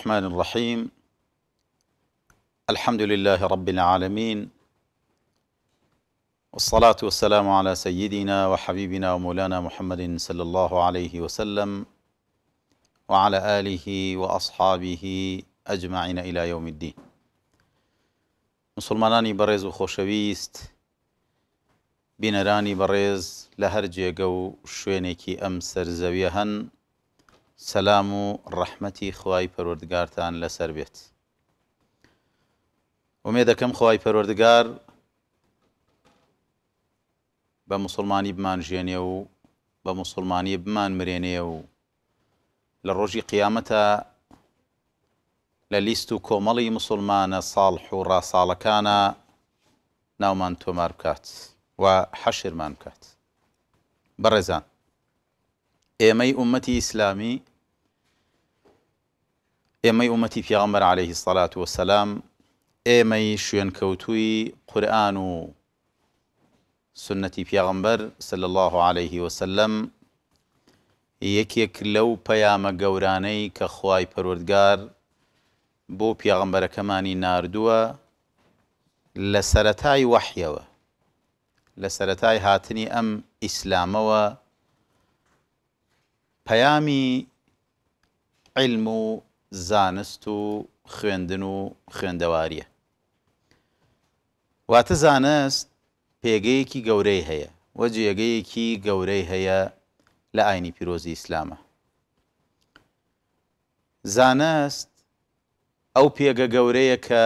الرحمن الرحيم الحمد لله رب العالمين والصلاة والسلام على سيدنا وحبيبنا ومولانا محمد صلى الله عليه وسلم وعلى آله وأصحابه أجمعين إلى يوم الدين مسلماني برز وخوشويست بنراني برز لهرجي قو هەر أمسر زويهن سەسلام و ڕەحمەتی خوای پەروەردگارتان لەسەر بێت. ئومێ دەکەم خوای پەروەردگار بە مسلمانی بمان ژێنێ و بە مسلمانی بمان مرێنێ و لە ڕۆژی قیامەتە لە لیست و کۆمەڵی مسلمانە ساڵح و ڕاساڵەکانە ناومان تۆمار بکات و حەشرمان بکات. بەڕێزان. امي امتي اسلامي امي امتي في غمر عليه الصلاه والسلام امي شوين كوتوي قران و في غمر صلى الله عليه وسلم یەکێک لەو پەیامە گەورانەی کە خوای پەروردگار بۆ پیاغمبەرەکەمانی ناردووە لە سەتای لسرتاي لە سەتای هاتنی ئەم ئیسلامەوە پەیامی عیلم و زانست و خوێندن و خوێندەواریە واتە زانست پێگەیەکی گەورەی هەیە وەجێگەیەکی گەورەی هەیە لە ئاینی پیرۆزی ئیسلامە زانست ئەو پێگە گەورەیە کە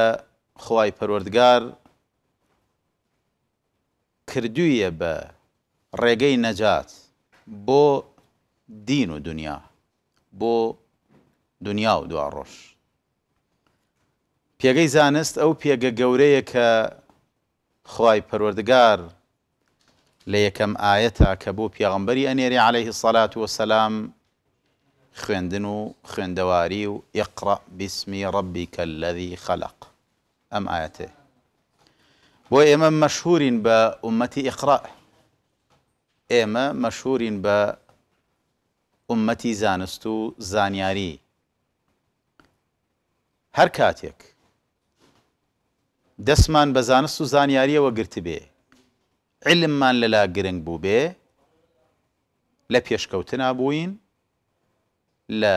خی پەروەردگار کردویە بە ڕێگەی نەجات بۆ دين ودنيا بو دنيا دنیا روش دوا ڕۆژ زانست او پێگە گەورەیە کە خی پروردگار لە یەکەم ئاەتە کە بۆ پیاغمبەری ئەنێری الصلاة والسلام و سەسلام اقرأ و خوێندەواری و یقڕ بسمی ڕبی کە لەوی خەلق ئەم ئاەتێ بۆ ئێمە مەشهورین بە ئومەتی زانست و زانیاری هەر کاتێک دەستمان بە زانست و زانیاریەوە گرت بێ علممان لەلا گرنگ بوو بێ لە پێشکەوتنا بووین لە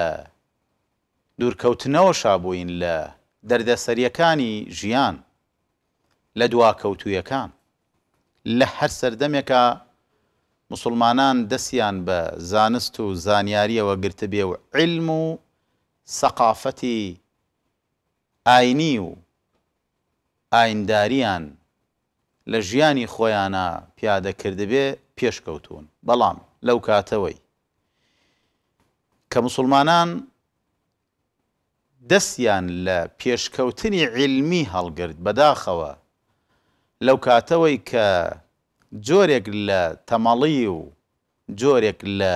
دوورکەوتنەوە شابووین لە دەردەسەریەکانی ژیان لە دواکەوتویەکان لە هەر سەردەمێکە مسلمانان دەستیان بە زانست و زانیاریەوە گرتە بێ و علم و سەقافەتی ئاینی و ئاینداریان لە ژیانی خۆیانە پیادەکردبێ پێشکەوتون بەڵام لەو کاتەوەی کە مسلمانان دەستیان لە پێشکەوتنی علمی هەڵگرت بەداخەوە لەو کاتەوەی کە جۆرێک لە تەمەڵی و جۆرێک لە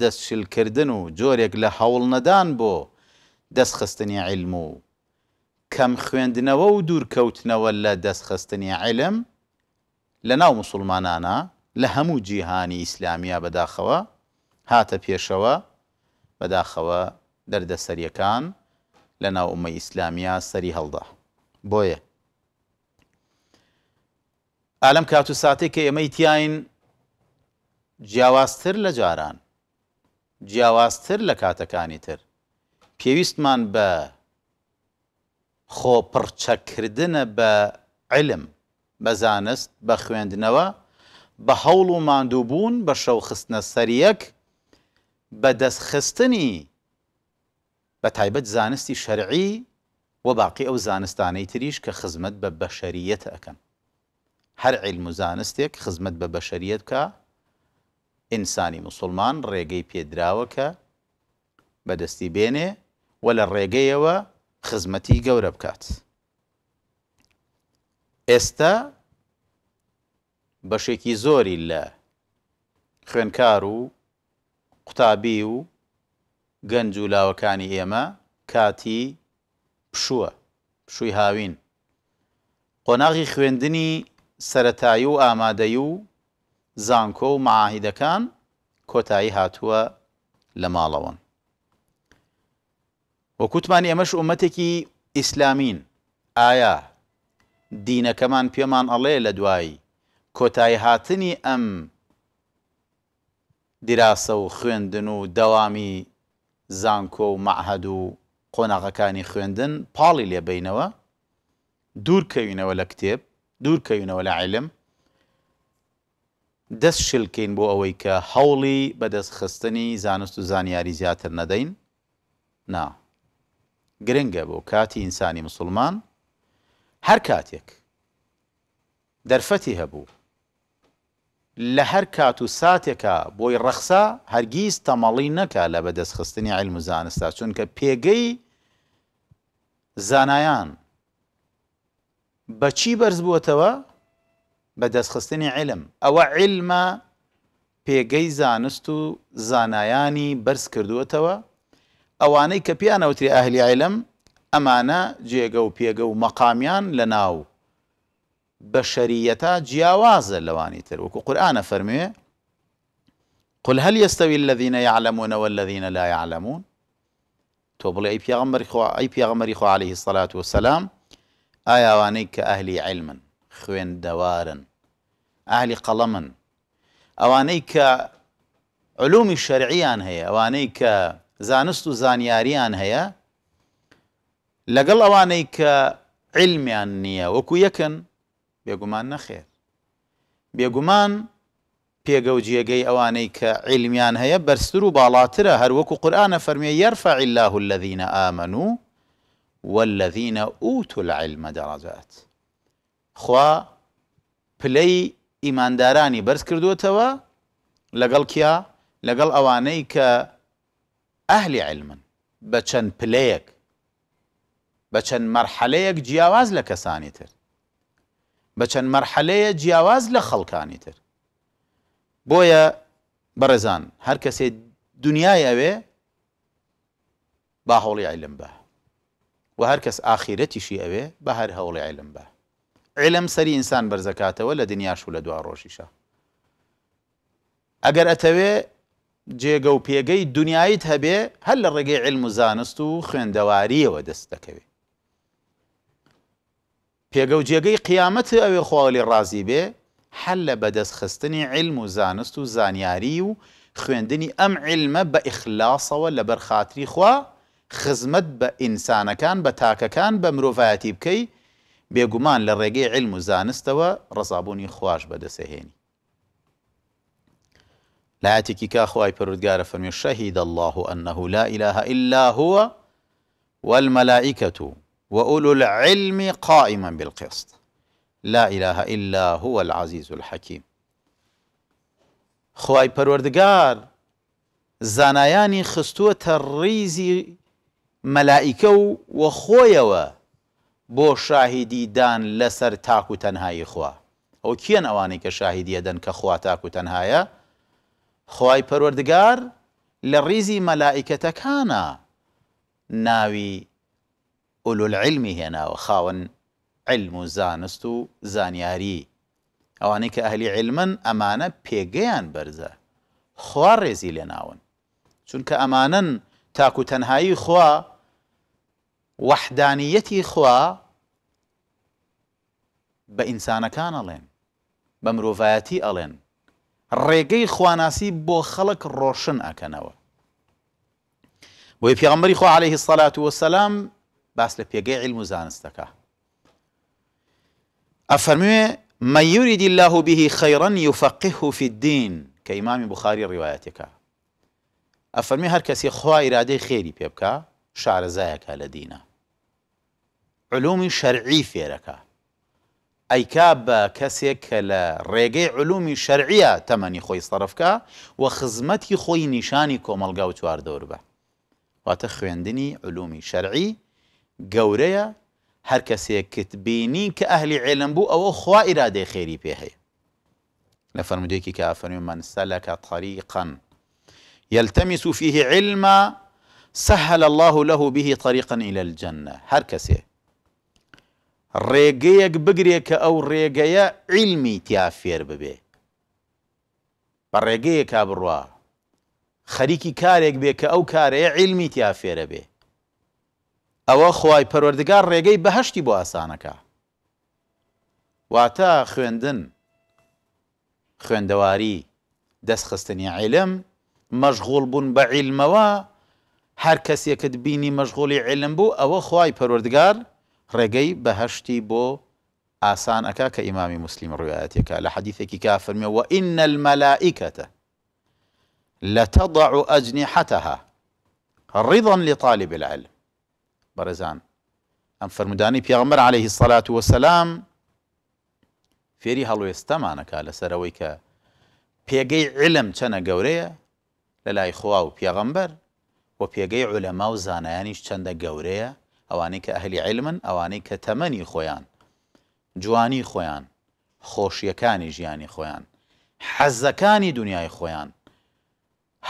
دەستشلکردن و جۆرێک لە هەوڵ نەدان بۆ دەستخستنی عیلم و کەم خوێندنەوە و دوورکەوتنەوە لە دەستخستنی عیلم لە ناو مسلمانانە لە هەموو جیهانی ئیسلامیا بەداخەوە هاتە پێشەوە بەداخەوە دەردەسەریەکان لە ناو ئومە ئیسلامیا سەری هەڵدا بۆیە ئالم کات و ساتێک کە ئێمەی تیاین جیاوازتر لە جاران جیاوازتر لە کاتەکانی تر پێویستمان بە خۆپڕچەکردنە بە علم بە زانست بە خوێندنەوە بە هەوڵ و مادووبوون بە شەوخستنە سەریەک بە دەستخستنی بە تایبەت زانستی شەرعی و باقی ئەو زانستانەی تریش کە خزمەت بە بەشەریەت ئەەکەن هەر عیلم و زانستێک خزمەت بە بەشریت کە ئینسانی مسلمان ڕێگەی پێدراوە کە بەدەستی بێنێ و لە ڕێگەیەوە خزمەتی گەورە بکات. ئێستا بەشێکی زۆری لە خوێنکار و قوتابی و گەنج و لاوەکانی ئێمە کاتی پشووە پشووی هاوین. قۆناغی خوێندنی سەتایی و ئامادەی و زانکۆ و معاهیدەکان کۆتایی هاتووە لە ماڵەوەن وەکوتمانی ئەمەش عومەتێکی ئیسلامین ئایا دینەکەمان پێمان ئەڵێ لە دوایی کۆتایی هاتنی ئەم دیراسە و خوێندن و دەوامی زانکۆ و معهد و قۆناغەکانی خوێندن پاڵی لێبینەوە دوورکەوینەوە لە کتێب دوورکەینەوە لە عیلم دەست شلکەین بۆ ئەوەی کە هەوڵی بەدەستخستنی زانست و زانیاری زیاتر نەدەین نا گرنگە بۆ کاتی ئینسانی مسلمان هەر کاتێک دەرفەتی هەبوو لە هەر کات و ساتێکە بۆی ڕەخسا هەرگیز تەمەڵی نەکا لە بەدەستخستنی عیل و زانستا چونکە پێگەی زانایان بەچی بەرز بووتەوە بە دەستخستنی علم او علم پێگەی زانستو و زانایانی بەرز کردووەتەوە ئەوانەی کە پیانەوتری ئاهلی عیلم ئەمانە جێگە و پێگە و مەقامیان لە ناو بە تر وکو قرآن فەرموێ قل هل يستوي الذين يعلمون والذين لا يعلمون تو بڵێ أي پیاغمەری خوا أي پیاغمەری خوا عليه الصلاة والسلام ئایا ئەوانەی أهلي علما خوين دوارا أهلي قلما أوانيك کە الشرعية شەرعیان هەیە ئەوانەی کە زانست و زانیاریان هەیە لەگەڵ ئەوانەی نية علمیان يكن وەکو یەکن بێگومان نەخێر بێگومان پێگە و جێگەی ئەوانەی کە علمیان هەیە بەرستر و باڵاترە هەروەکو قورآانە فەرمیێ الله الذين آمنوا والذینە ئووت و العلمە دەڕازات خوا پلەی ئیماندارانی بەرز کردوتەوە لەگەڵ کیا لەگەڵ ئەوانەی کە ئەهلی علمن بە چەند پلەیەک بە چەند مەرحەلەیەک جیاواز لە کەسانی تر بە چەند مەرحەلەیە جیاواز لە خەڵکانی تر بۆیە بەڕێزان هەر کەسێ دنیای ئەوێ با هەوڵی عیلم بە و هەر کەس ئاخیرەتیشی ئەوێ بە هەر هەوڵی عیلم بە عیلم سەری ئینسان بەرزەکاتەوە لە دنیاش و لە دوا ڕۆژیشە ئەگەر ئەتەوێ جێگە و پێگەی دنیایت هەبێ هەر لە ڕێگەی علم و زانست و خوێندەواریەوە دەست دەکەوێت پێگە و جێگەی قیامەت ئەوێ خۆڵی ڕازی بێ هەل لە بەدەستخستنی علم و زانست و زانیاری و خوێندنی ئەم علمە بە ئیخلاسەوە لە بەرخاتری خوا خزمەت بە ئینسانەکان بە تاکەکان بە مرۆڤایەتی بکەی بێگومان لە لرگی علم و زانستەوە ڕزابوونی لعاتی کی که خواهی پرودگار فرمی شهید الله أنه لا إله إلا هو والملائكة وأولو العلم قائما بالقسط لا إله إلا هو العزيز الحكيم خوای پەروەردگار زانایانی خستووەتە ڕیزی مەلائیکە و وە خۆیەوە بۆ شاهیدی دان لەسەر تاک و تەنهایی خوا ئەو کێن ئەوانەی کە شاهیدیە دەن کە خوا تاک و تەنهایە خی پەروەردگار لە ڕیزی مەلائیکەتەکانە ناوی ئۆلولعلمی هێناوە خاون علم و زانست و زانیاری ئەوانەی کە ئەهلی علمن ئەمانە پێگەیان بەرزە خوا ڕێزی لێناون چونکە ئەمانن تاکو تەنهایی خوا وحدانيتي خوا بإنسان كان ألين بمروفاتي ألين ريقي ڕێگەی خواناسی خلق روشن ڕۆشن ئەکەنەوە بۆی غمري خوا عليه الصلاة والسلام بس لبيقي علم زانستكا أفرمي ما من يريد الله به خيرا يفقهه في الدين كإمام بخاري روايتك أفرمي هركسي خوا إرادة خيري بيبكا شعر زايك على علومی شرعي في ئەیکا اي كاب کە لە ڕێگەی علومی شەرعیە تەمەنی خۆی سەرفکە و خزمەتی خۆی نیشانی کۆمەلگا و چواردەور بە واتە خوێندنی علومی شەرعی گەورەیە هەر کەسێکت بینی کە ئەهلی عێلم بوو ئەوە خوا ئیرادەی خێری پێ هەیە لە فەرمودێکی طریقا يلتمس فيه علما سهل الله له به طريقا إلى الجنة هر کەسێک ڕێگەیەک بگرێ کە ئەو ڕێگەیە عیلمی تیا فێر ببێ بە ڕێگەیە کا بڕوا خەریکی کارێک بێ کە ئەو کارەیە عیلمی تیا فێرە بێ ئەوە خی پەروەردگار ڕێگەی بەهشتی بۆ ئاسانەکە واتە خوێندن خوێندەواری دەستخستنی عیلم مەشغول بوون بە عیلمەوە هەر کەسێکت بینی مەشغولی عیلم بوو ئەوە خی پەروەردگار رجاي بهشتي بو آسان أكا كإمام مسلم رواياتك لحديث كافر مي وإن الملائكة لتضع أجنحتها رضا لطالب العلم برزان أم فرمداني بيغمر عليه الصلاة والسلام فيري هلو يستمعنك على سرويك بيغي علم تنا قورية للاي خواه بيغمبر وبيغي علماء وزانيانيش تنا قورية ئەوانەی کە ئەهلی علمن ئەوانەی کە تەمەنی خۆیان جوانی خۆیان خۆشیەکانی ژیانی خۆیان حەزەکانی دنیای خۆیان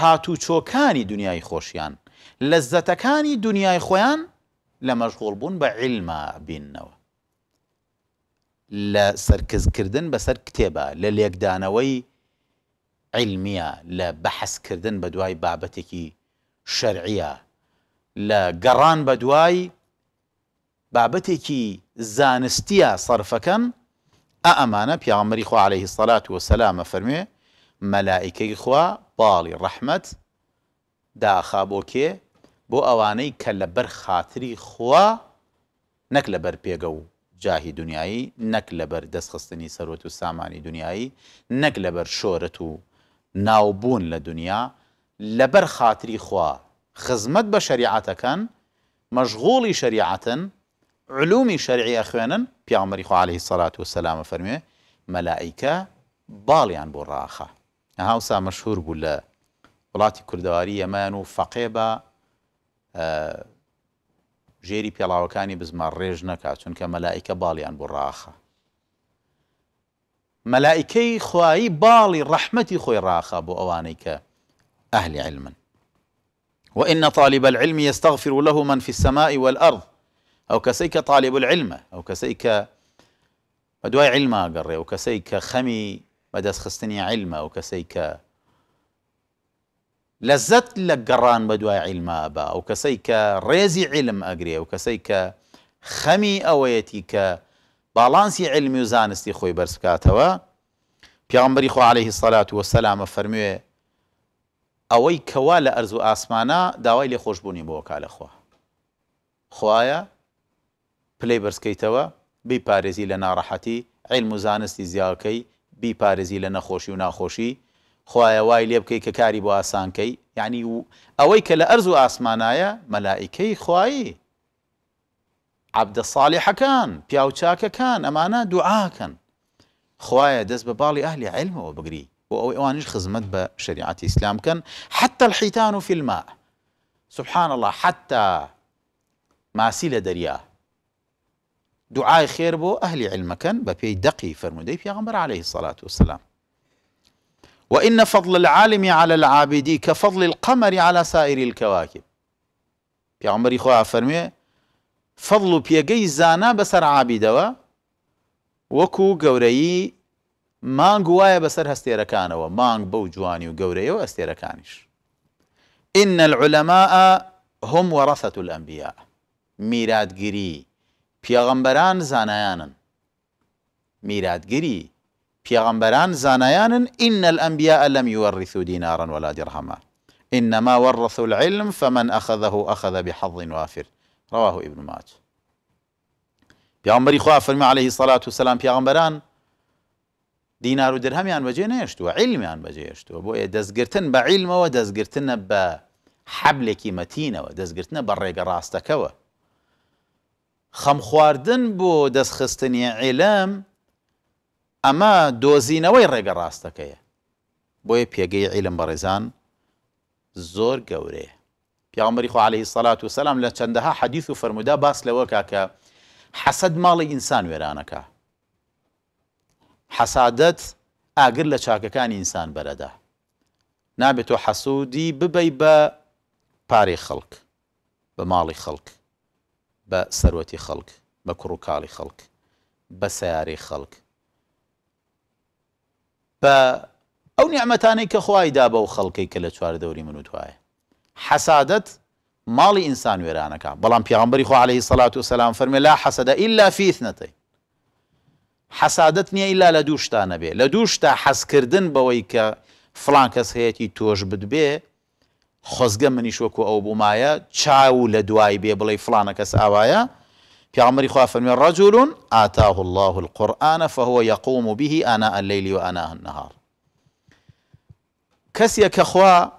هاتوو چۆکانی دنیای خۆشیان لە زەتەکانی دنیای خۆیان لە مەشغۆڵ بوون بە عیلما بینەوە لە سەرکزکردن بەسەر کتێبە لە لێکدانەوەی علمیە لە بەحەسکردن بە دوای بابەتێکی شەرعە لە گەڕان بە دوای بابەتێکی زانستیە سەرفەکەن ئە ئەمانە پیامەری خوا عليهەیهی سەلات و سەلامە فەرمێ مەلائیکەی خوا باڵی ڕەحمت داخا بۆ کێ بۆ ئەوانەی کە لە بەر خااتری خوا نەک لە بەر پێگە و جاهی دنیایی نەک لە بەر دەستخستنی سەرۆت و سامانی دنیایی نەک لە بەر شۆرت و ناوبوون لە دنیا لەبەر خااتری خوا خزمەت بە شریعەتەکەن مەشغۆڵی شریعەتن علومی شەرعی ئەخوێنن پیامەری خو عليه الصلاه والسلام فرمي ملائكه مەلائیکە باڵیان هاوسا مشهور بوو لە وڵاتی کوردەواری جيري و فەقێ بە ژێری پێڵاوەکانی بزمان ڕێژ نەکا چونکە مەلائیکە باڵیان بالي ڕاخە مەلائیکەی خوایی بو اوانيك أهل علما وإن طالب العلم يستغفر له من في السماء والأرض او كسيك طالب العلم او كسيك مدواي علم قري او كسيك خمي مدس خستني علم او كسيك لذت لك قران مدواي علما با او كسيك ريزي علم اجري او كسيك خمي اويتيك بالانسي علمي وزانستي خوي برسكاتوا پیغمبری خو عليه الصلاه والسلام فرمي اوي كوال ارزو اسمانا داوي لي خوشبوني بو وكاله خو خوايا پلەی بەرزکەیتەوە بی پارزی ل ناراحتی علم زانستی بی پارزی ل نخوشی و نخوشی خواه وای لیب کی کە کاری آسان کی یعنی کل ارزو آسمانایا ملاکی خواهی عبد الصالح کان پیاوتشا کان ساڵیحەکان دعا ئەمانە خواه خوایە به بالی اهل علم و بگری و ئەو ئەوانش خزمەت بە اسلام ئیسلام کەن حتى الحیتان و الماء سبحان الله حتى ماسیل دریا دعاء خير بو أهل علمك ببي دقي فرمودي في غمر عليه الصلاة والسلام وإن فضل العالم على العابد كفضل القمر على سائر الكواكب غمر يخوى فرمي فضل بيجي زانا بسر عابدة وكو گەورەی مانگ وایە بەسەر هەستێرەکانەوە ومان بو جواني و گەورەیەوە ئەستێرەکانیش إن العلماء هم ورثة الأنبياء ميراد گيري پیغمبران زانایانن میرادگری پیغمبران زانایانن ان الأنبیاء لم يورثوا دینارا ولا درهما إنما ورثوا العلم فمن أخذه أخذ بحظ وافر رواه ابن ماج پیاغەمبەری خوا فەرمی عليه الصلاة والسلام پیغمبران دینار و درهەمیان بەجێ نهێشتووە دزگرتن با علم و دزگرتن با حبل کی متین و دزگرتن با ریگ ڕێگە و خەم خواردن بۆ دەستخستنی عێلم ئەمە دۆزینەوەی ڕێگە ڕاستەکەیە بۆیە پێگەی عیلم بەڕێزان زۆر گەورەیە پیامەری خو عليه سەلات و سەسلام لە چەندەها حەدیث و فرەرمودا باس لەوە کاکە حەسەد ماڵی ئینسان وێرانەکە حەسادت ئاگر لە چاکەکانی ئینسان بەرەدا نابێت تۆ حەسوودی ببەی بە پارەی خەڵک بە ماڵی خەڵک بە سەرەتی خەڵک بە کوڕووکاڵی خەڵک بە سیارەی خەڵک بە ئەو نیعممەتانەی کە خوایدا بە و خەڵکی کە لە چوار دەوری منوت وایە حەسادت ماڵی ئینسان وێرانەکە بەڵام پیغمبری خو عليه سلاات و سلام فەرمی لا حەسەدا ئللا فیثنەتی حەسادت نییە ئللا لە دوو شتانە بێ لە دوو شتا حەسکردن بەوەی کە فلان کەس هەیەی تۆش بدبێ خۆزگە منیشوەکو ئەو بوومایە چاو لە دوای بێ بڵێ فلانە کەس ئاوایە پیامەری خوا فەرمی ڕجلون ئاتاه الله القورآانە فهۆ یقوم و بیهی ئانا ئەلەیلی و ئانا هەنەهار کەسیە کە خوا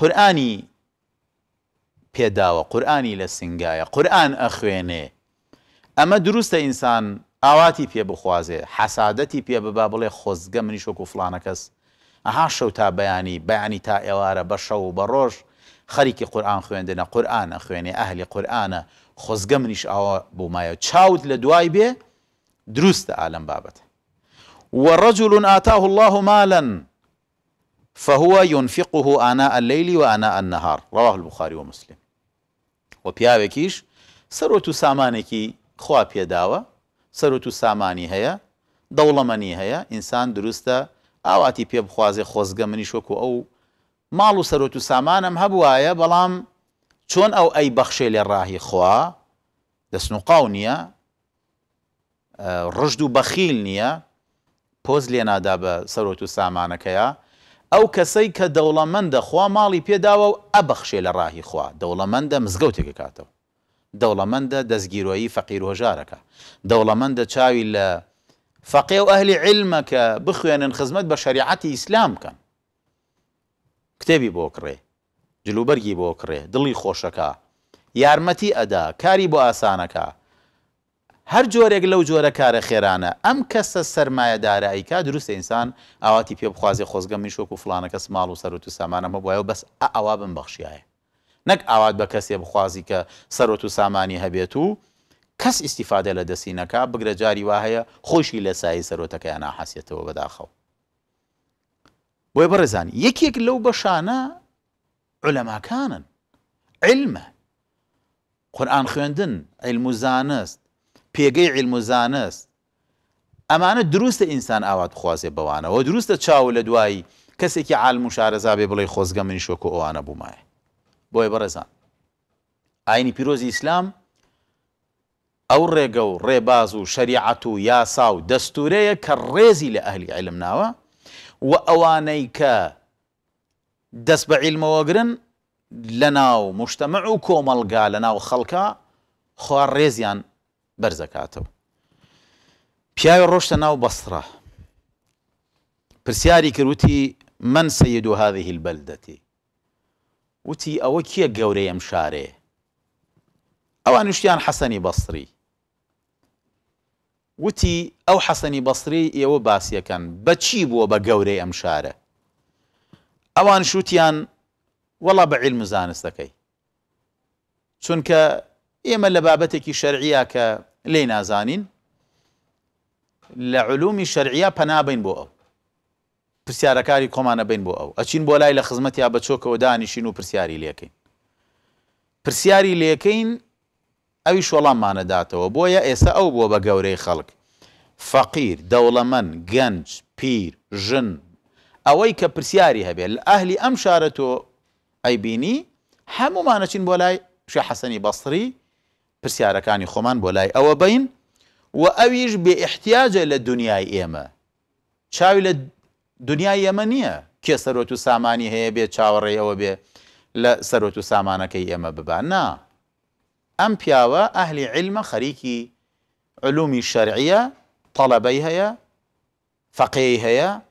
قورآانی پێداوە قورآانی لە سنگایە قورآن ئەخوێنێ ئەمە دروستە ئینسان ئاواتی پێ بخوازێ حەسادەتی پێ ببا بڵێ خۆزگە منیشوەکو فلانە کەس ئەها شەو تا بەیانی بەیانی تا ئێوارە بە شەو بە ڕۆژ خەریکی قورآان خوێندنە قورآانە خوێنێ ئەهلی قورآانە خۆزگە منیش ئەوە بۆمایە چاوت لە دوای بێ دروستە ئالم بابەت وەڕەجل ئاتاه الله مالا فهو ينفقه آناء الليل وآناء النهار رواه البخاري ومسلم وبياوكيش سەرۆ و سامانێکی خوا پێداوە سەرۆ و سامانی هەیە دەوڵەمەنی هەیە ئینسان دروستە ئاواتی پێ بخوازێ خۆزگە منیش وەکو ئەو ماڵ و سەرۆت و سامانم هەبوایە بەڵام چۆن ئەو ئەی بەخشێ لێ ڕاهی خوا دەستن و قاو نییە ڕژد و بەخیل نییە پۆز لێ نادا بە سەرۆت و سامانەکەیە ئەو کەسەی کە دەوڵەمەندە خوا ماڵی پێداوە و ئەبەخشێ لە ڕاهی خوا دەوڵەمەندە مزگەوتێک کاتەوە دەوڵەمەندە دەستگیرۆیی فەقیر هۆژارەکە دەوڵەمەندە چاوی لە فەقێ و ئەهلی علمەکە بخوێنن خزمەت بە شریعەتی ئیسلام بکەن کتێبی بۆ کڕێ جلوبەرگی بۆ کڕێ دڵی خۆشەکە یارمەتی ئەدا کاری بۆ ئاسانەکە هەر جۆرێک لەو جۆرە کارە خێرانە ئەم کەسە سرمایهدارە ئەیکا دروستە ئینسان ئاواتی پێ بخوازی خۆزگە میشۆک و فلانەکە سماڵ و سەر و سامانەمە بواە بەس ئەوا بم بەخشیایە نەک ئاوات بە کەسێ بخوازی کە سەرۆ و سامانی هەبێت و کەس ئیسیفادە لە دەستینەکە بگرە جاری وا هەیە خۆشی لە سای سەرۆتەکەیان ناحاسیەتەوە بەداخەو بۆی بەڕێزان یەکێک لەو بەشانە علەماکانن علمە قورآان خوێندن علموزانست پێگەی علموزانست ئەمانە دروستە ئینسان ئاوات خوازێ بەوانەوە دروستە چاو لە دوایی کەسێکی عالم و شارەزابێ بڵێ خۆزگە منی شۆکە ئەوانە بوومایە بۆی بەڕێزان ئاینی پیرۆزی ئیسلام او ڕێگە ريبازو شريعتو ياساو شریعەت و لأهل و دەستورەیە کە ڕێزی لە ئەهلی عیلم ناوە و ئەوانەی کە دەست بە عیلمەوەگرن لە ناو مشتتەمە ناو من سيدو هذه البلدة وتي اوكي قوري گەورەیەم شارێ ئەوان نوشتیان حەسەنی وتی ئەو حەسەنی بەسری ئێوە باسیەکەن بەچی بووە بە گەورەی ئەم شارە ئەوان شووتیان وەڵا بە عیلم زانستەکەی چونکە ئێمە لە بابەتێکی شەرعیا کە لێ نازانین لە علومی شەرعیا پەنابین بۆ ئەو پرسیارەکاری کۆمانە بین بۆ ئەو ئەچین بۆ لای لە خزمەت یا بەچۆکەوە دانیشین و پرسیاری لەکەین پرسیاری لەکەین ئەوی شۆڵاممانەداتەوە بۆیە ئێستا ئەو بۆ بە گەورەی خەڵک فەقیر دەوڵەمەن گەنج پیر ژن ئەوەی کە پرسیاری هەبێت لە ئەهلی ئەم شارە تۆ ئەیبینی هەمومانەچین بۆ لای شێ حەسەنی بەسری پرسیارەکانی خۆمان بۆ لای ئەوە بین و ئەویش بێ احتیاجە لە دنیای ئێمە چاوی لە دنیای ئێمە نییە کێ سەرۆت و سامانی هەیە بێ چاوەڕێەوە بێ لە سەرۆت و سامانەکەی ئێمە ببان نا ام بياوا اهلي علم خريكي علومي الشرعيه طلبيها يا فقيها يا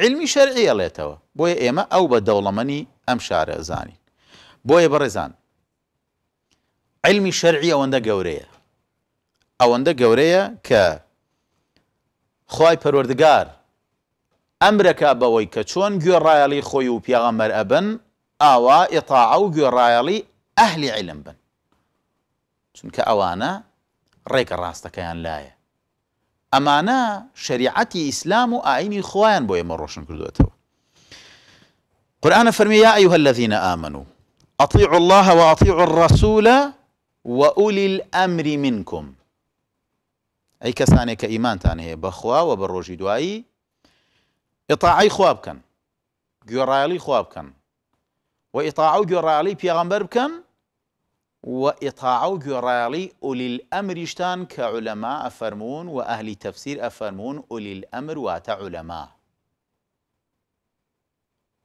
علمي شرعيه لا توا بويا اما او بدولمني ام شارع زاني بويا برزان علمي شرعيه وندا جوريه او وندا جوريه ك خواي پروردگار امرك ابوي كچون جورايلي خوي و پیغمبر ابن اوا اطاعو جورايلي اهلي علم بن چونکە ئەوانە ڕێگە ڕاستەکەیان لایە ئەمانە شریعەتی ئیسلام و ئاینی خۆیان بۆ ئێمە ڕۆشن کردوێتەوە قرآن فرمي یا أيها الذين آمنوا و الله و الرسول وأولي الأمر منكم أي ئەی كإيمان تاني هي هەیە بەخواوە بە ڕۆژی دوایی ئطاعی خوا بکەن گوێڕایلی خوا بکەن و وإطاعوا جرالي أولي الأمر يشتان كعلماء أفرمون وأهل تفسير أفرمون أولي الأمر واتا علماء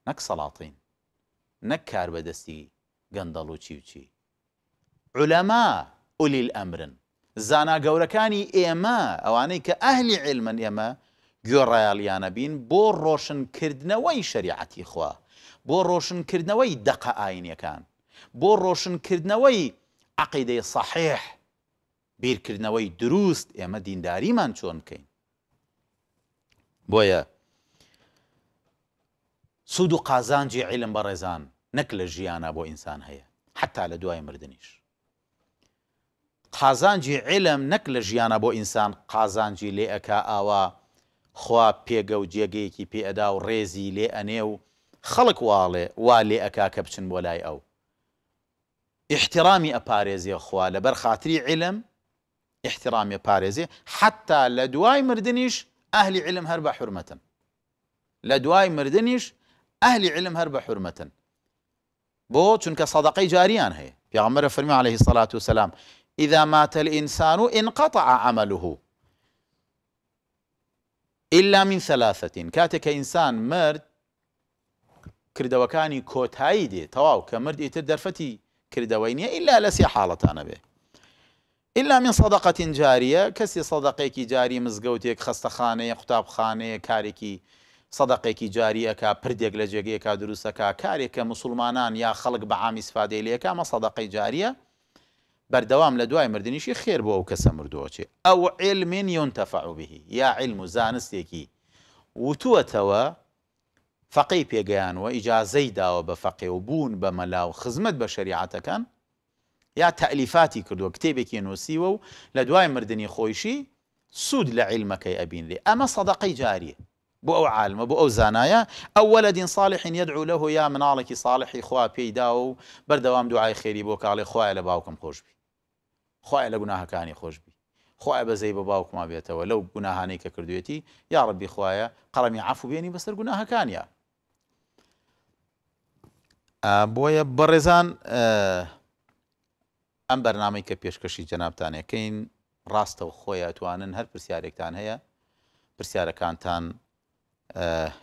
نك سلاطين نك كاربدستي قندلو چي علماء أولي الأمر زانا قوركاني إيما أواني كأهل علما إيما گوێڕایالیانە بین بۆ ڕۆشنکردنەوەی شریعەتی خوا بۆ دقا دەقە يكان بۆ ڕۆشنکردنەوەی عقیدەی سەحێح بیرکردنەوەی دروست ئێمە دینداریمان چۆن بکەین بۆیە سوود و قازانجی عیلم بە ڕێزان نەک لە ژیانە بۆ ئینسان هەیە حتا لە دوای مردنیش قازانجی عیلم نەک لە ژیانە بۆ ئینسان قازانجی لێ ئەک ئاوا خوا پێگە و جێگەیەکی پێئدا و ڕێزی لێ ئەنێ و خەڵک واڵێ وا لێ ئەک کە بچن بۆ لای ئەو احترامي أباريزي يا لە بەر علم احترامي أباريزي حتى لدواي مردنيش أهلي علم هربا حرمة لدواي مردنيش أهلي علم هربا حرمة بو بۆ صدقي جاريان هي في پیغمبر فرمي عليه الصلاة والسلام إذا مات الإنسان انقطع عمله إلا من ثلاثة كاتك إنسان مرد كردوكاني كوتايدي تواو كمرد کە مرد کردەوەی نییە ئللا لە سێ حاڵەتانە بێ ئللا من سەدەقەتین جاریە کەسی سەدەقێکی جاری مزگەوتێک خستەخانەیە قوتابخانەیە کارێکی سەدەقێکی جاریەکە پردێک لە جێگەیەکە دروستەکە کارێکە مسلمانان یا خەڵک بە عامی سفادەی لەکە مە سەدەقەی جاریە بەردەوام لە دوای مردنیشی خێر بۆ ئەو کەسە مردووەچێ ئەو علمین یۆنتەفعوبهی یا علم و زانستێکی وتووەتەوە و اجازه دا و به فقی و ملا و خدمت به شریعت کن یا و کتاب کی نووسیوە و لە دوای مردنی خۆیشی سوود لە عیلمەکەی ئەبینێ اما سەدەقەی جاریە بو او عالم بو او زانایە او ولد صالح یدعو له یا مناڵێکی ساڵحی خوا پێیدا و بەردەوام دوعای خێری بۆ کاڵێ خوایە لە باوکم خۆشببی خوایە لە گوناهەکانی خۆشببی خوای بەزەی بە باوکما بێتەوە لەو گوناهانەی کە کردوێتی یا ڕبی خوایە قەڵەمی عفو بێنی بەسەر گوناهەکانیە بۆیە بەڕێزان ئەم بەرنامەی کە پێشکەشی جەنابانەکەین ڕاستەوە خۆیانتوانن هەر پرسیارێکتان هەیە پرسیارەکانتان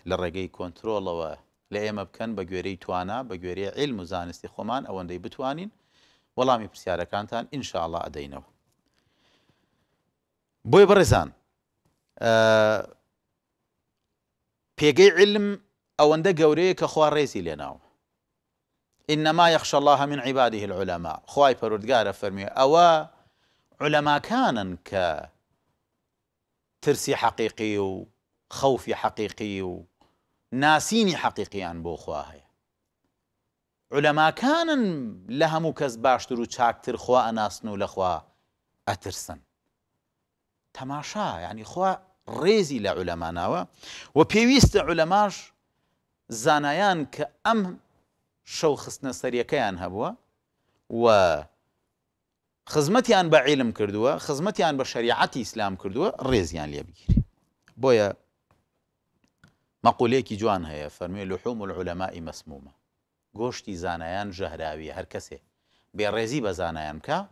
لە ڕێگەی کۆنتترۆلەوە لە ئێمە بکەن بە گوێرەی توانە بە گوێرەیە عیلم و زانستی خۆمان ئەوەندەی بتوانین وەڵامی پرسیارەکانتان ئینشاءله ئەدەینەوە بۆی بەڕێزان پێگەی علم ئەوەندە گەورەیە کە خوا ڕێزی لێناوە انما يخشى الله من عباده العلماء خواي پرودگار فرمي او علماء كان ك ترسي حقيقي و خوفي حقيقي وناسيني ناسيني حقيقي عن بو خواهي علماء كان لهم كز باشتر و چاكتر خوا اناسنو لخوا اترسن تماشا يعني خوا ريزي لعلماء ناوا و علماء علەماش كأم خصنا خستنە كيان هبوا و خزمتي بعلم كردوا خزمتي کردووە خزمەتیان اسلام كردوا ريز يعني ڕێزیان لێ بويا بۆیە مەقولێکی جوان هەیە فرمي لحوم العلماء مسمومه گۆشتی زانایان ژەهراوی هەر کەسێ بي ڕێزی بە كا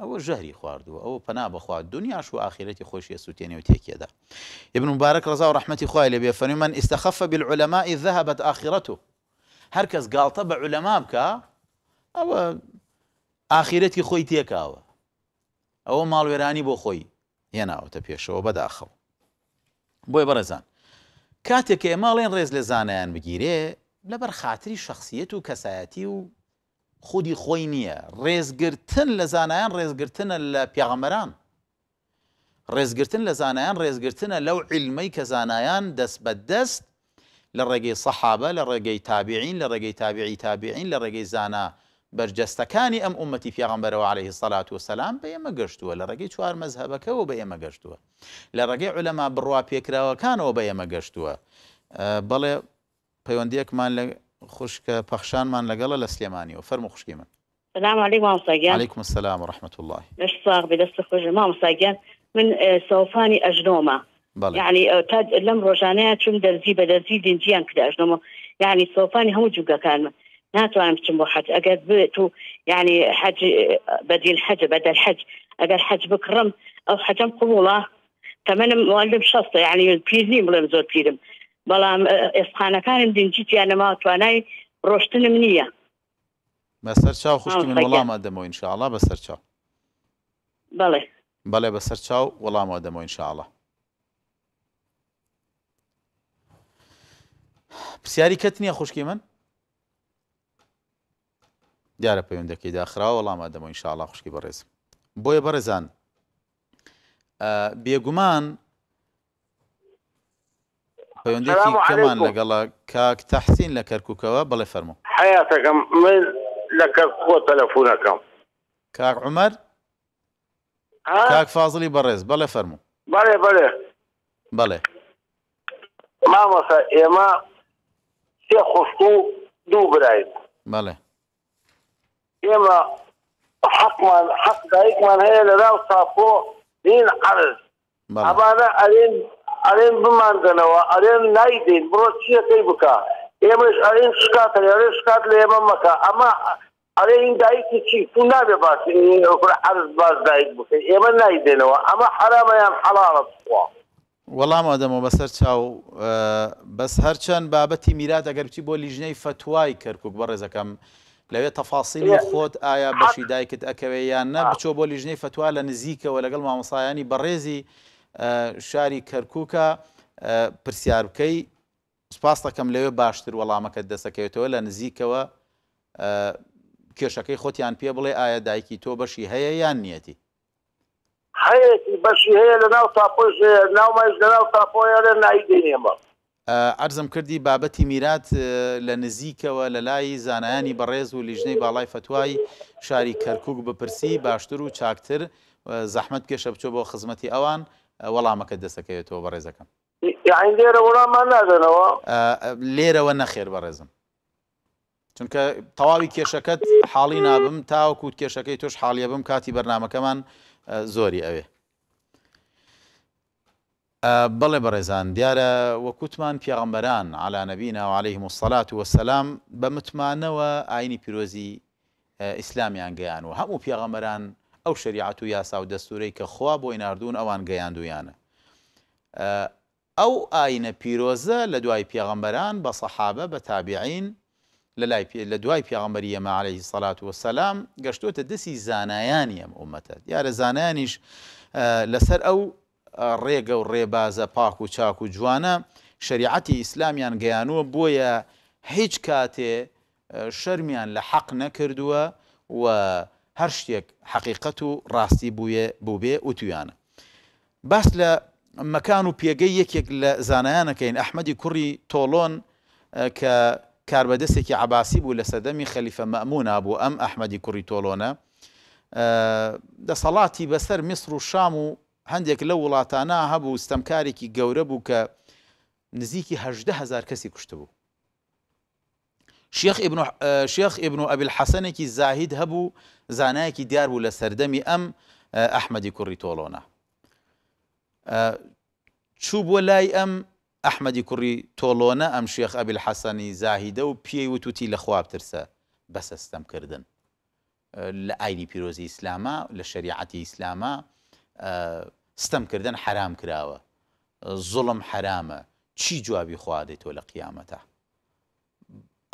او جهري ژەهری او ئەو پنا بەخوا دنیاش شو آخرەتی خۆشیە سووتێنێ و تێکێدا ابن مبارك رضا و رحمەتی خوای لێ من استخف بالعلماء ذهبت آخرته هەرکەس گاڵتە بە عولەما بکە ئەوە ئاخیرەتی خۆی تێکاوە ئەوە ماڵوێرانی بۆ خۆی هێناوەتە پێشەوە بەداخەڵ بۆی بەڕێزان کاتێک کە ئێماڵێن ڕێز لە زانایان بگیرێ لەبەر خااتری شخصیت و کەسایەتی و خودی خۆی نییە ڕێزگرتن لە زانایان ڕێزگرتنە لە پیاغەمەران ڕێزگرتن لە زانایان ڕێزگرتنە لەو علمەی کە زانایان دەست بە دەست لرقي صحابة لرقي تابعين لرقي تابعي تابعين لرقي زانا تابعین لە ڕێگەی زانە بەرجەستەکانی ئەم عليه الصلاة والسلام سەسلام بە ئێمە گەشتووە لە ڕێگەی چوار مەزهبەکەەوە بە ئێمە گەشتووە لە ڕێگەی عولەما بڕوا پێکراوەکانەوە بە ئێمە گەشتووە بەڵێ پەیوەندیەکمان لە خوشکە پەخشانمان لەگەڵە لە سلێمانیەوە فەرمو خوشکی من السلام عليكم ورحمة الله عليكم السلام ورحمة الله ليش صار بدست خوش ما مساجان من سوفاني أجنومة بله. يعني تا لم روزانه چون در زیب در زی دنجیان کده اجنما يعني صوفاني هم جوگا کلمه نه تو هم چون بحث اگر تو يعني حج بدیل حج بدل حج اگر حج بكرم او حجم قبوله تمن معلم شسته يعني پیر نیم ولی مزور پیرم بلام اسخانه اه، کنم دنجی يعني ما تو نی روشتن منیه بسر چاو خوش کمین آه، ولام ادمو انشاءالله بسر چاو بله بله بسر چاو ولام ادمو الله پرسیاری کەت نییە خوشکی من دیارە پەیوەندەکەی داخراوە وەڵامە دەمە ئینشاءڵا خوشکی بەڕێزم بۆیە بەڕێزان بێگومان پەیوەندێکی کەمان لەگەڵە کاک تەحسین لە کەرککەوە بڵێ فەرمو حیاتەکەم من لە کەرکۆ تەلەفونەکەم کاک عمەر کاک فازڵی بەڕێز بەڵێ فەرمو بەڵێ بەڵێ بەڵێ مامەسە ئێمە سێ خوشت و دوو برایت بەڵێ ئێمە حقمان حق دایکمان هەیە لەناو سافۆ دین عرز ئەمانە ئەرێن ئەرێن بماندنەوە ئەرێن نایدین بڕۆ چیەکەی بکە ئێمەش ئەرێن شکات ئەرێ شکات لە ئێمە مەکە ئەمە ئەرێ این دایکی چی تو نابێ باش عرز باز دایک بکەین ئێمە نایدێنەوە ئەمە حرامەیان حەڵاڵە بخوا وەڵام ئەدەمەوە بەسەر چاو بەس هەرچەند بابەتی میرات ئەگەرچی بۆ لیژنەی فتوای کەرکک بە ڕێزەکەم لەوێت تەفاسیلی خۆت ئایا بەشی دایکت ئەکەوێ یان نە بچۆ بۆ لیژنەی فتوا لە نزیکەوە لەگەڵ مامەسایانی بەڕێزی شاری کەرککە پرسیار بکەی سپاس دەکەم لەوێ باشتر وەڵامەکەت دەسەکەوێتەوە لە نزیکەوە کێشەکەی خۆتیان پێ بڵێ ئایا دایکی تۆ بەشی هەیە یان نیەتی هەیەی بەشی هەیە لە ناو تاپۆش ناومەش لە ناو تاپۆیانە نایدێنێمە ئەرزم کردی بابەتی میرات لە نزیکەوە لە لای زانایانی بەڕێز و لیژنەی باڵای فتوای شاری کەرکک بپرسی باشتر و چاکتر زەحمت کێشە بچۆ بۆ خزمەتی ئەوان وەڵامەکە دەستەکەوێتەوە بەڕێزەکەم لێرە وەڵامان نادەنەوە لێرەوە نەخێر بەڕێزم چونکە تەواوی کێشەکەت حاڵی نابم تاوەکووت کێشەکەی توش حاڵیە بم کاتی بەرنمەکەمان زۆری ئەوێ بەڵێ بەڕێزان دیارە وەکوتمان پیاغمبەران على نەبینا و عليهەیه مستەلات و وەسەسلام بە متمانەوە ئاینی پیرۆزی ئیسلامیان گەیان و هەموو پیاغەمەران ئەو شریعەت و یاسا و دەستورەی کە خوا بۆی نردون ئەوان گەیاندویانە ئەو ئاینە پیرۆزە لە دوای پیاغەمبەران بە سەحابە بە تابعین لە لای لە دوای پیاغمبەری ئەمە عليهەیه سەلات وەسەسلام گەشتوتە دەسی زانایانی ئەم عومەتە دیارە زانانیش لەسەر ئەو ڕێگە و ڕێبازە پاک و چاک و جوانە شریعەتی ئیسلامیان گەیانووە بۆیە هیچ کاتێ شەرمیان لە حەق نەکردووە و هەر شتێک حقیقەت و ڕاستی بووە بوو بێ وتویانە باس لە مەکان و پێگەی یەکێک لە زانایانەکەین ئەحمەدی کوڕی تۆڵۆن کە کاربەدەستێکی عباسی بوو لە سەدەمی خەلیفە مەمونا بوو ئەم ئەحمەدی کوڕی تۆلۆنە دەسەڵاتی بەسەر میسر و شام و هەندێک لە وڵاتانە هەبوو ستەمکارێکی گەورە بوو کە نزیکی هزار کەسی کوشتبوو شیخ ابن شیخ ابن ئەبل حەسەنێکی زاهید هەبوو زانایەکی دیار بوو لە سەردەمی ئەم ئەحمەدی کوڕی تۆڵۆنا چوو بۆ لای ئەم ئەحمەدی کوڕی تۆڵۆنە ئەم شێخ ئەبل حەسەنی زاهیدە و پێی وتوتی لە خوابترسە بەسەستەمکردن لە ئایری پیرۆزی ئیسلامە لە شریعەتی ئیسلامە ستەمکردن حرام کراوە زڵم حرامە چی جوابی خوا دێت تۆ لە قیامەتە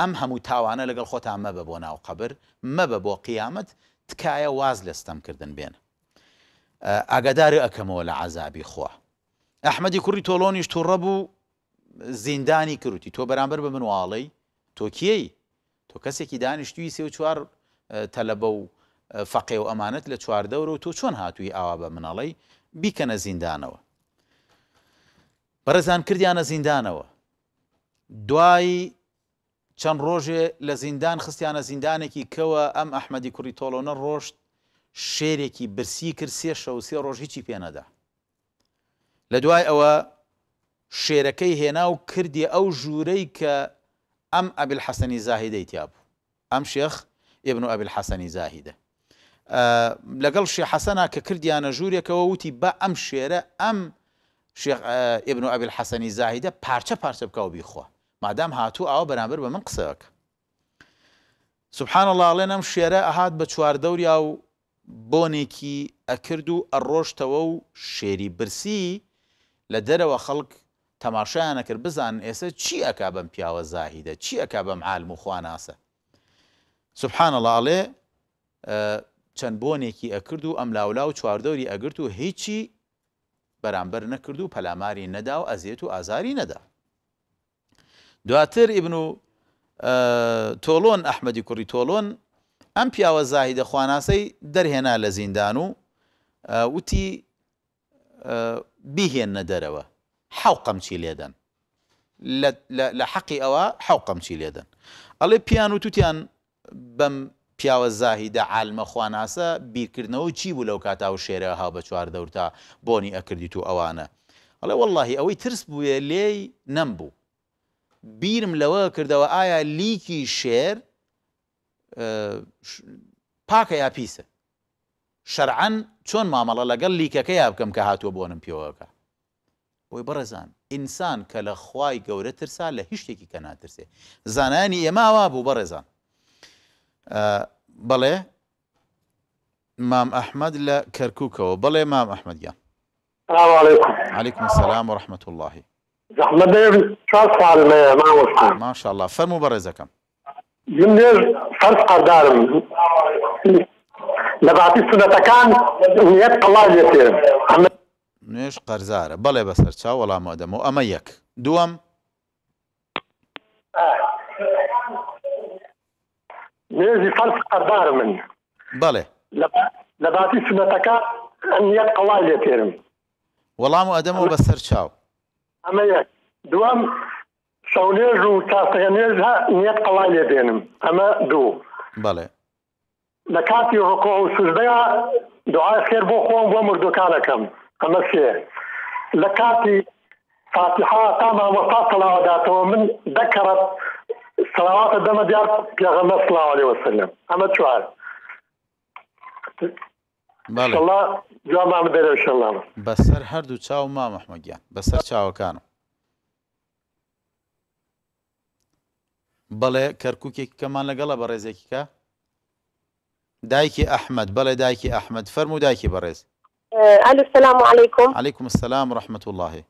ئەم هەموو تاوانە لەگەڵ خۆتان مەبە بۆ ناو قبر مەبە بۆ قیامەت تکایە واز لە ستەمکردن بێنە ئاگاداری ئەەکەمەوە لە عذابی خوا ئەحمەدی کوڕی تۆلۆنیش تو ڕەبوو زیندانی کروتی تۆ بەرامبەر بە منواڵی تۆکیەی تۆ کەسێکی دانیشتوی سێ و چوار تەلەبە و فەقێ و ئەمانت لە چواردەورە و تۆ چۆن هاتووی ئاوا بە منەڵی بیکەنە زیندانەوە بەرەزان کردیانە زیندانەوە دوای چەند ڕۆژێ لە زیندان خستیانە زیندانێکی کەوە ئەم ئەحمەدی کوڕی تۆڵۆنە ڕۆشت شێرێکی برسی کرد سێ شەوسێ ڕۆژ هیچی پێەدا لە دوای ئەوە شێرەکەی هێنا و کردی ئەو ژوورەی کە ئەم ئەبل حەسەنی زاهیدەی تیا بوو ئەم شێخ ئێبن و ئەبل حەسەنی زاهیدە لەگەڵ شێ حەسەنا کە کردیانە ژوورێکەوە وتی بە ئەم شێرە ئەم ئێبن و ئەبل حەسەنی زاهیدە پارچە پارچە بکەوە بیخوا مادام هاتوو ئەوە بەرامبەر بە من قسەوەک سبحان اللهڵێن ئەم شێرە ئەهات بە چواردەوریا و بۆنێکی ئەکرد و ئەڕۆشتەوە و شێری برسی لە دەرەوە خەڵک تەماشایانە کرد بزان ئێستا چی ئەک بەم پیاوە زاهیدە چی ئەک بەم عالم و خواناسە سبحان اللهڵێ چەند بۆنێکی ئەکرد و ئەم لاولا و چواردەوری ئەگرت و هیچی بەرامبەر نەکرد و پەلاماری نەدا و ئەزیێت و ئازاری نەدا دواتر ئیبن و تۆلۆن ئەحمەدی کوڕی تۆلۆن ئەم پیاوە زاهیدە خواناسەی دەرهێنا لە زیندان و وتی بیهێنە دەرەوە حوقم چی لێدەن لە حەقی ئەوە حوقم چی لێدەن ئەڵێ پیان و تووتیان بەم پیاوە زاهیدە عالمە خواناسە بیرکردنەوە چی بوو لەو کاتا و شێرە ها بە چوار دەورتا بۆنی ئەکردی تو ئەوانە ئەڵێ واللهی ئەوەی ترس بووە لێی نەمبوو بیرم لەوە کردەوە ئایا لیکی شێر پاکە یا پیسە شەرعەن چۆن مامەڵە لەگەڵ لیکەکە یا بکەم کە هاتووە بۆنم پیەوەکە بۆی بەڕێزان ئینسان کە لە خوای گەورە ترسا لە هیچ شتێکی کە ناترسێ زانانی ئێماوا بوو بەڕێزان بله مام احمد لا کەرکووکەوە بله مام احمد السلام عليكم السلام ورحمة الله زحمت چهار سال ما ما شاء الله فرمو برزكم جملة فرد قردارم لبعتی سنتەکان نیەت قڵا لێتێن نوێش قەرزارە و ئەمە یەک لازم خلق قرار من بله لباتي سنتك أن يتقوى تيرم والله مؤدم وبسر شاو أما يك دوام شوليج وتاسغنيج ها نيت قوى لتيرم أما دو بله لكاتي ركوع سجدية دعاء خير بو خوان بو مردوكانكم أما سي لكاتي فاتحة تاما وصلاة وداتو من ذكرت سلامات دەمە دیار پێغەمە سلا عليه وسلم ئەمە چوار الله جا مام دەرێ شله بەسەر هەردوو چاو ما محمەگیان بەسەر چاوەکانم بەڵێ کەرکووکێک کەمان لەگەڵە بە ڕێزێکی کە دایکی ئەحمد بەڵێ دایکی ئەحمد فەرمو دایکی بەڕێز السلام علیکم علیکم السلام ڕحمت اللهی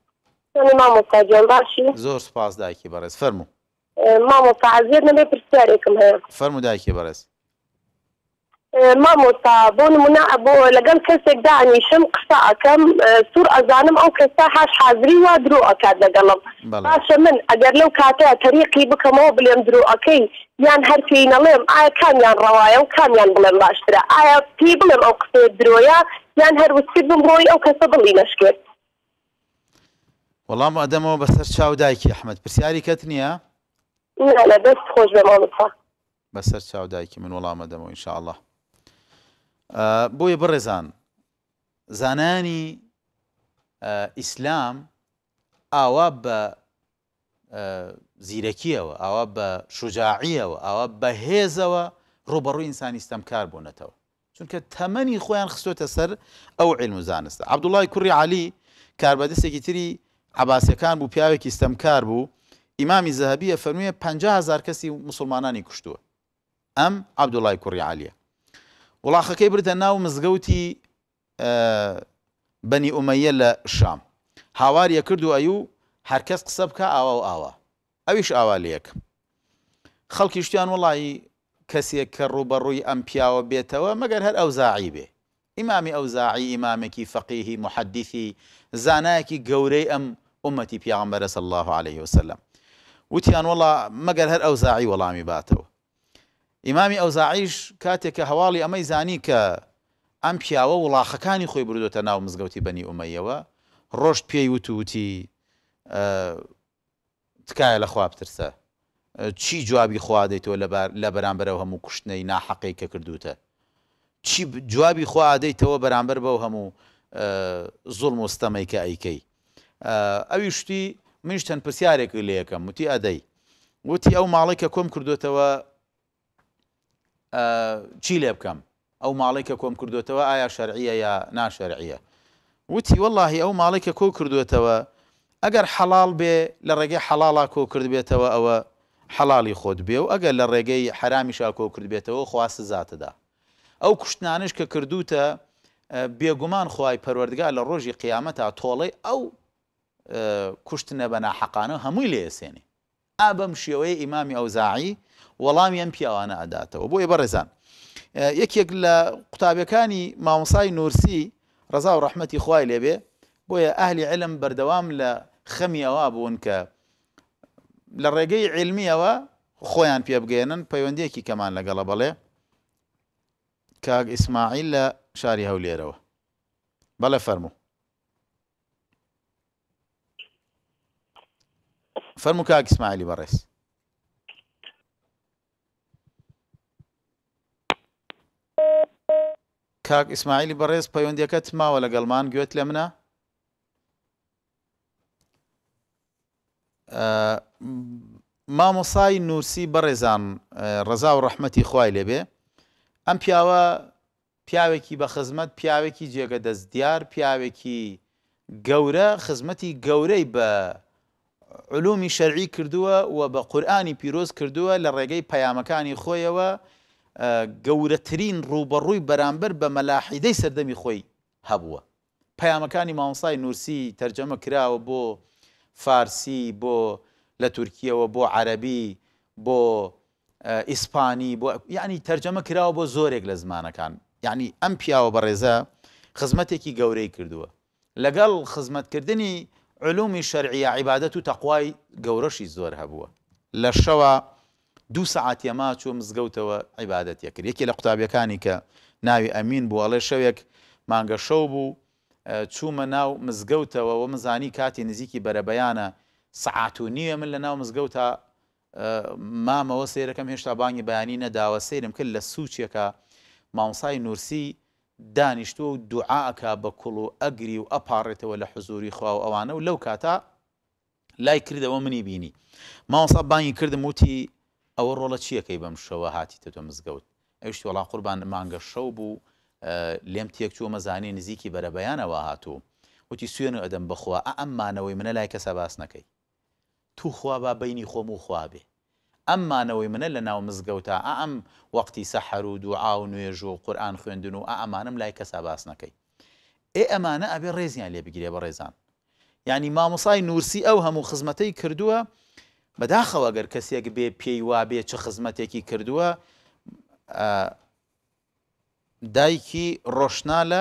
زۆر سپاس دایکی بەڕێز فەرمو مامۆستا عزیێت نەبێ پرسیارێکم هەیە فەرمو دایکێ بەرز مامۆستا بۆ نمونە بۆ لەگەڵ کەسێکدا ئەنیشم قسە ئەەکەم سوور ئەزانم ئەو کەستا هاش حاضری وا درۆ ئەکات لەگەڵم باشە من ئەگەر لەو کاتەیە تەریقی بکەمەوە بڵێم درۆ ئەەکەی یان هەرکی نەڵێم ئایا کامیان ڕەوایە و کامیان بڵێم باشترە ئایا پێی بڵێم ئەو قسێ درۆیە یان هەروسی بم ڕۆی ئەو کەسە بڵی نەشکێت وەڵام ئەدەمەوە بەسەر چاو دایکی ئەحمد پرسیاری کەت نییە؟ لە بەست خۆش بە ماڵفا بەسەر چاو دایکی من وەڵامە دەمەوە انشاءله بۆیە بڕێزان زانانی ئیسلام ئاوا بە زیرەکیەوە ئاوا بە شجاعیەوە ئاوا بەهێزەوە ڕوبەڕووی ئینسانیستەم کار بوونەتەوە چونکە تەمەنی خۆیان خستۆتە سەر ئەو علم زانستە عبدوڵای کوڕی عالی کاربەدەستێکی تری عباسەکان بوو پیاوێکی ستەمکار بوو ئیمامی زەهبیە فەرمیێ 500هزار کەسی مسلمانانی کوشتووە ئەم عبدوڵای کوڕی عالیە وڵاخەکەی بردە ناو مزگەوتی آه، بەنی ئومەیە لە شام هاواریە کرد و ئەی و هەرکەس قسە بکە او و ئاوا ئەویش ئاوا لەیەکم خەڵکی شتیان وڵی کەسێک کە ڕوبەڕووی ئەم مگر بێتەوە او زاعي ئەو زاعی بێ ئیمامی ئەو فقيه محدثي فەقیهی قوري ام امتي ئەم ئومەتی پیاغمبەرە عليه وسلم وتیان وڵا مەگەر هەر ئەو زاعی وەڵامی باتەوە ئیمامی ئەو زاعیش کاتێک کە هەواڵی ئەمەی زانی کە ئەم پیاوە وڵاخەکانی خۆی بردوتە ناو مزگەوتی بەنی ئومەیەوە ڕۆشت پێی وتووتی تکایە لە خواب ترسە چی جوابی خوا دەیتەوە لە بەرامبەرەوە هەموو کوشتنەی ناحەقی کە کردوتە چی جوابی خوا دەیتەوە بەرامبەر بەو هەموو زوڵ مۆستەمەی کە ئەیکەی ئەوی شتی منیش چەند پرسیارێک لێ یەکەم وتی ئەدەی وتی ئەو ماڵی کە کۆم کردوێتەوە چی لێ بکەم ئەو ماڵی کە کۆم کردوێتەوە ئایا شەرعیە یا ناشەرعیە وتی وەلهی ئەو ماڵی کە کۆ کردوێتەوە ئەگەر حەڵال بێ لە ڕێگەی حەڵاڵا کۆ کردبێتەوە ئەوە حەڵی خۆت بێ و ئەگەر لە ڕێگەی حرامیشا کۆ کردبێتەوە خواست زیاتدا ئەو کوشتنانش کە کردوتە بێگومان خی پەروەردگا لە ڕۆژی قیامەتا تۆڵی ئەو کوشتنە بە ناحەقانە هەمووی لێسێنی ئا بەم شێوەیە ئیمامی ئەوزاعی وەڵامی ئەم پیاوانە ئەداتەوە بۆ ئێ بەڕێزان یەکێک لە قوتابەکانی مامۆسای نورسی ڕزا و ڕحمەتی خوای لێبێ بۆیە ئاهلی علم بەردەوام لە خەمیەوە بوون کە لە ڕێگەی علمیەوە خۆیان پێبگەێنن پەیوەندێکی کەمان لەگەڵە بەڵێ کاگ ئیسماعیل لە شاری هەولێرەوە بەڵە فەرموو فەرمو کاکسمالی بەڕێز کاک ئیسماعیلی بەڕێز پەیوەندەکەت ماوە لەگەڵمان گوێت لە منە مامۆسای نووسی بەڕێزان ڕزا و ڕەحمەتی خوای لێبێ ئەم پیاوە پیاوێکی بە خزمەت پیاوێکی جێگە دەست دیار پیاوێکی گەورە خزمەتی گەورەی بە علومی شەرعی کردووە و بە قورآانی پیرۆز کردووە لە ڕێگەی پەیامەکانی خۆیەوە گەورەترین ڕوبەڕووی بەرامبەر بە مەلاحیدەی سەردەمی خۆی هەبووە پەیامەکانی مامۆسای نووسی تەرجەمە کراوە بۆ فارسی بۆ لە تورکیەوە بۆ عەربی بۆ ئیسپانی بۆ یعنی تەرجەمە کراوە بۆ زۆرێک لە زمانەکان یعنی ئەم پیاوە بەڕێزە خزمەتێکی گەورەی کردووە لەگەڵ خزمەتکردنی علومی شەرعیە عیبادەت و تەخوای گەورەشی زۆر هەبووە لە شەوە دوو سعات یەما چوو مزگەوتەوە عیبادەت یەکرد یەکی لە قوتابیەکانی کە ناوی ئەمین بوو ئەڵێ شەوێک مانگە شەو بوو چوومە ناو مزگەوتەوە و مزانی کاتی نزیکی بەرەبەیانە سعات و نییە من لە ناو مزگەوتا مامەوە سێرەکەم هێشتا بانگی بەیانی نەداوە سیرم کرد لە سوچێکە مامسای نورسی دانیشتوە و دوعاکە بە کوڵ و ئەگری و ئەپارڕێتەوە لە حزوری خوا و ئەوانە و لەو کاتا لای کردەوە منی بینی ماوەسا بانی کردم وتی ئەوە ڕۆڵە چیەکەی بەم شەوە هاتی تۆ مزگەوت ئەوشتی وڵا قوربان مانگە شەو بوو لێم تێک چوە مەزانانی نزیکی بەرەبەیانەوە هاتوو وتی سوێن و ئەدەم بخوا ئەمانەوەی منە لای کەسە باس نەکەی تو خوا با بینی خۆم و خوا بێ ئەممانەوەی منە لە ناو مزگەوتە ئەم وەختی سەحرود و ئاو نوێژ و قورآان خوێندن و ئەمانم لای کەسا باس نەکەی ئێ ئەمانە ئەبێ ڕێزیان لێ بگیرێ بە ڕێزان ینی مامۆسای نورسی ئەو هەموو خزمەتەی کردووە بەداخەوەگەر کەسێک بێ پێی وا بێ چه خزمەتێکی کردووە دایکی ڕۆشنا لە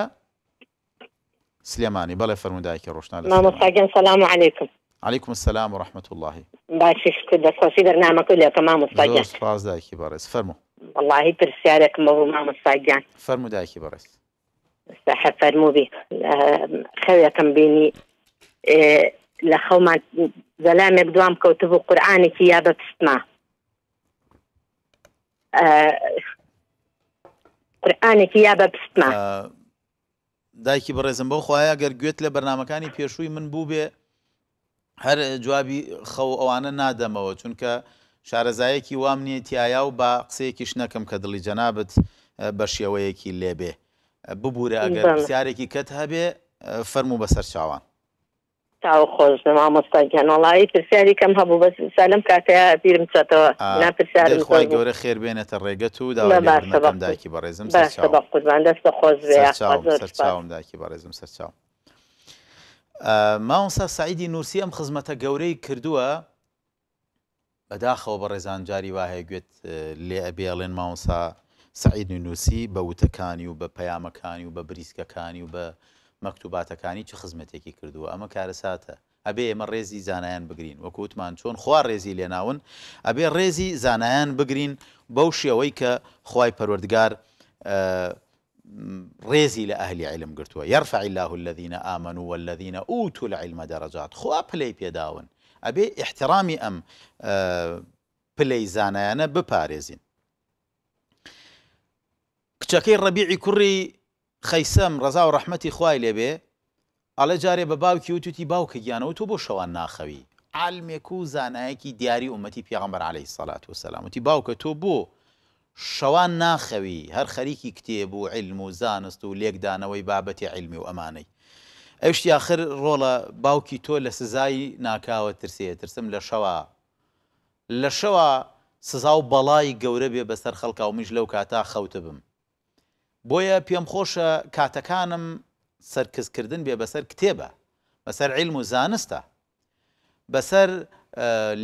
سلێمانی بەڵێ فەرمودایکی ڕۆشنا لە مامۆساگەن سەسلام عیکم عليكم السلام ورحمة الله باشش كده خوشي برنامج كله تمام مستعجل زور سپاس دایکی بارس فرمو والله پرسیارێکم بە ما بارس صح فرمو بي خويا خەوێکم بيني إيه، لخو ما زلامك دوام کەوت قرآني قورآانێکی یا بە پستما قورآانێکی یا تسمع پستما دایکی بەڕێزم بۆ خخوایە گەر گوێت لە بەرنمەکانی من بوبي هەر جوابی خەو ئەوانە نادەمەوە چونکە شارەزایەکی وام نییە تایە و با قسەیەکیش نەکەم کە دڵی جەنابەت بە شێوەیەکی لێبێ ببوورە ئەگەر پرسیارێکی کەت هەبێ فەرمو بەسەر چاوان تاخۆش مامۆستاگەنەڵایی پرسیاریکەم هەبوو بە سالم کاتەیە بیرم چێتەوە ناپرسیارخوای گەورە خێر بێنێتە ڕێگەت و داکی بەڕێزم قوربان دەستە خۆش داکی بەڕێزم سەرچاوم ماوەسا سعیدی نووسی ئەم خزمەتە گەورەی کردووە بەداخەوە بە ڕێزانجاری واهەیە گوێت لێ ئەبێڵێن ماوەسا سعیدنی نووسی بە وتەکانی و بە پەیامەکانی و بە بریسکەکانی و بە مەکتوباتەکانی چه خزمەتێکی کردووە ئەمە کارە ساتە ئەبێ ئێمە ڕێزی زانایان بگرین وەکووتمان چۆن خوا ڕێزی لێناون ئەبێ ڕێزی زانایان بگرین بەو شێوەی کە خی پەروەردگار ريزي لأهل علم قرتوا يرفع الله الذين آمنوا والذين أوتوا العلم درجات خوا آه، پلەی بيداون أبي احترامي أم پلەی آه، زانيانا بباريزين كتاكي الربيع كري خەیسەم رزا ورحمتي ڕەحمەتی خوای لێبێ ئەڵە جارێ بە باوکی وتوتی باوکە گیانەوە تۆ بۆ شەوان ناخەوی عالمێک و زانایەکی دیاری عومەتی پیاغمبەر عليهەی سەلات وسلام وتی باوکە تۆ شەوان ناخەوی هەر خەریکی کتێب و علم و زانست و لێکدانەوەی بابەتی علمی و ئەمانەی ئەوشتی آخر ڕۆڵە باوکی تۆ لە سزایی ناکاوە ترسێ ترسم لە شەوە لە شەوە سزا و بەڵای گەورە بێ بەسەر خەڵکا و میش لەو کاتا خەوتە بم بۆیە پێم خۆشە کاتەکانم سەرکەسکردن بێ بەسەر کتێبە بەسەر علم و زانستە بەسەر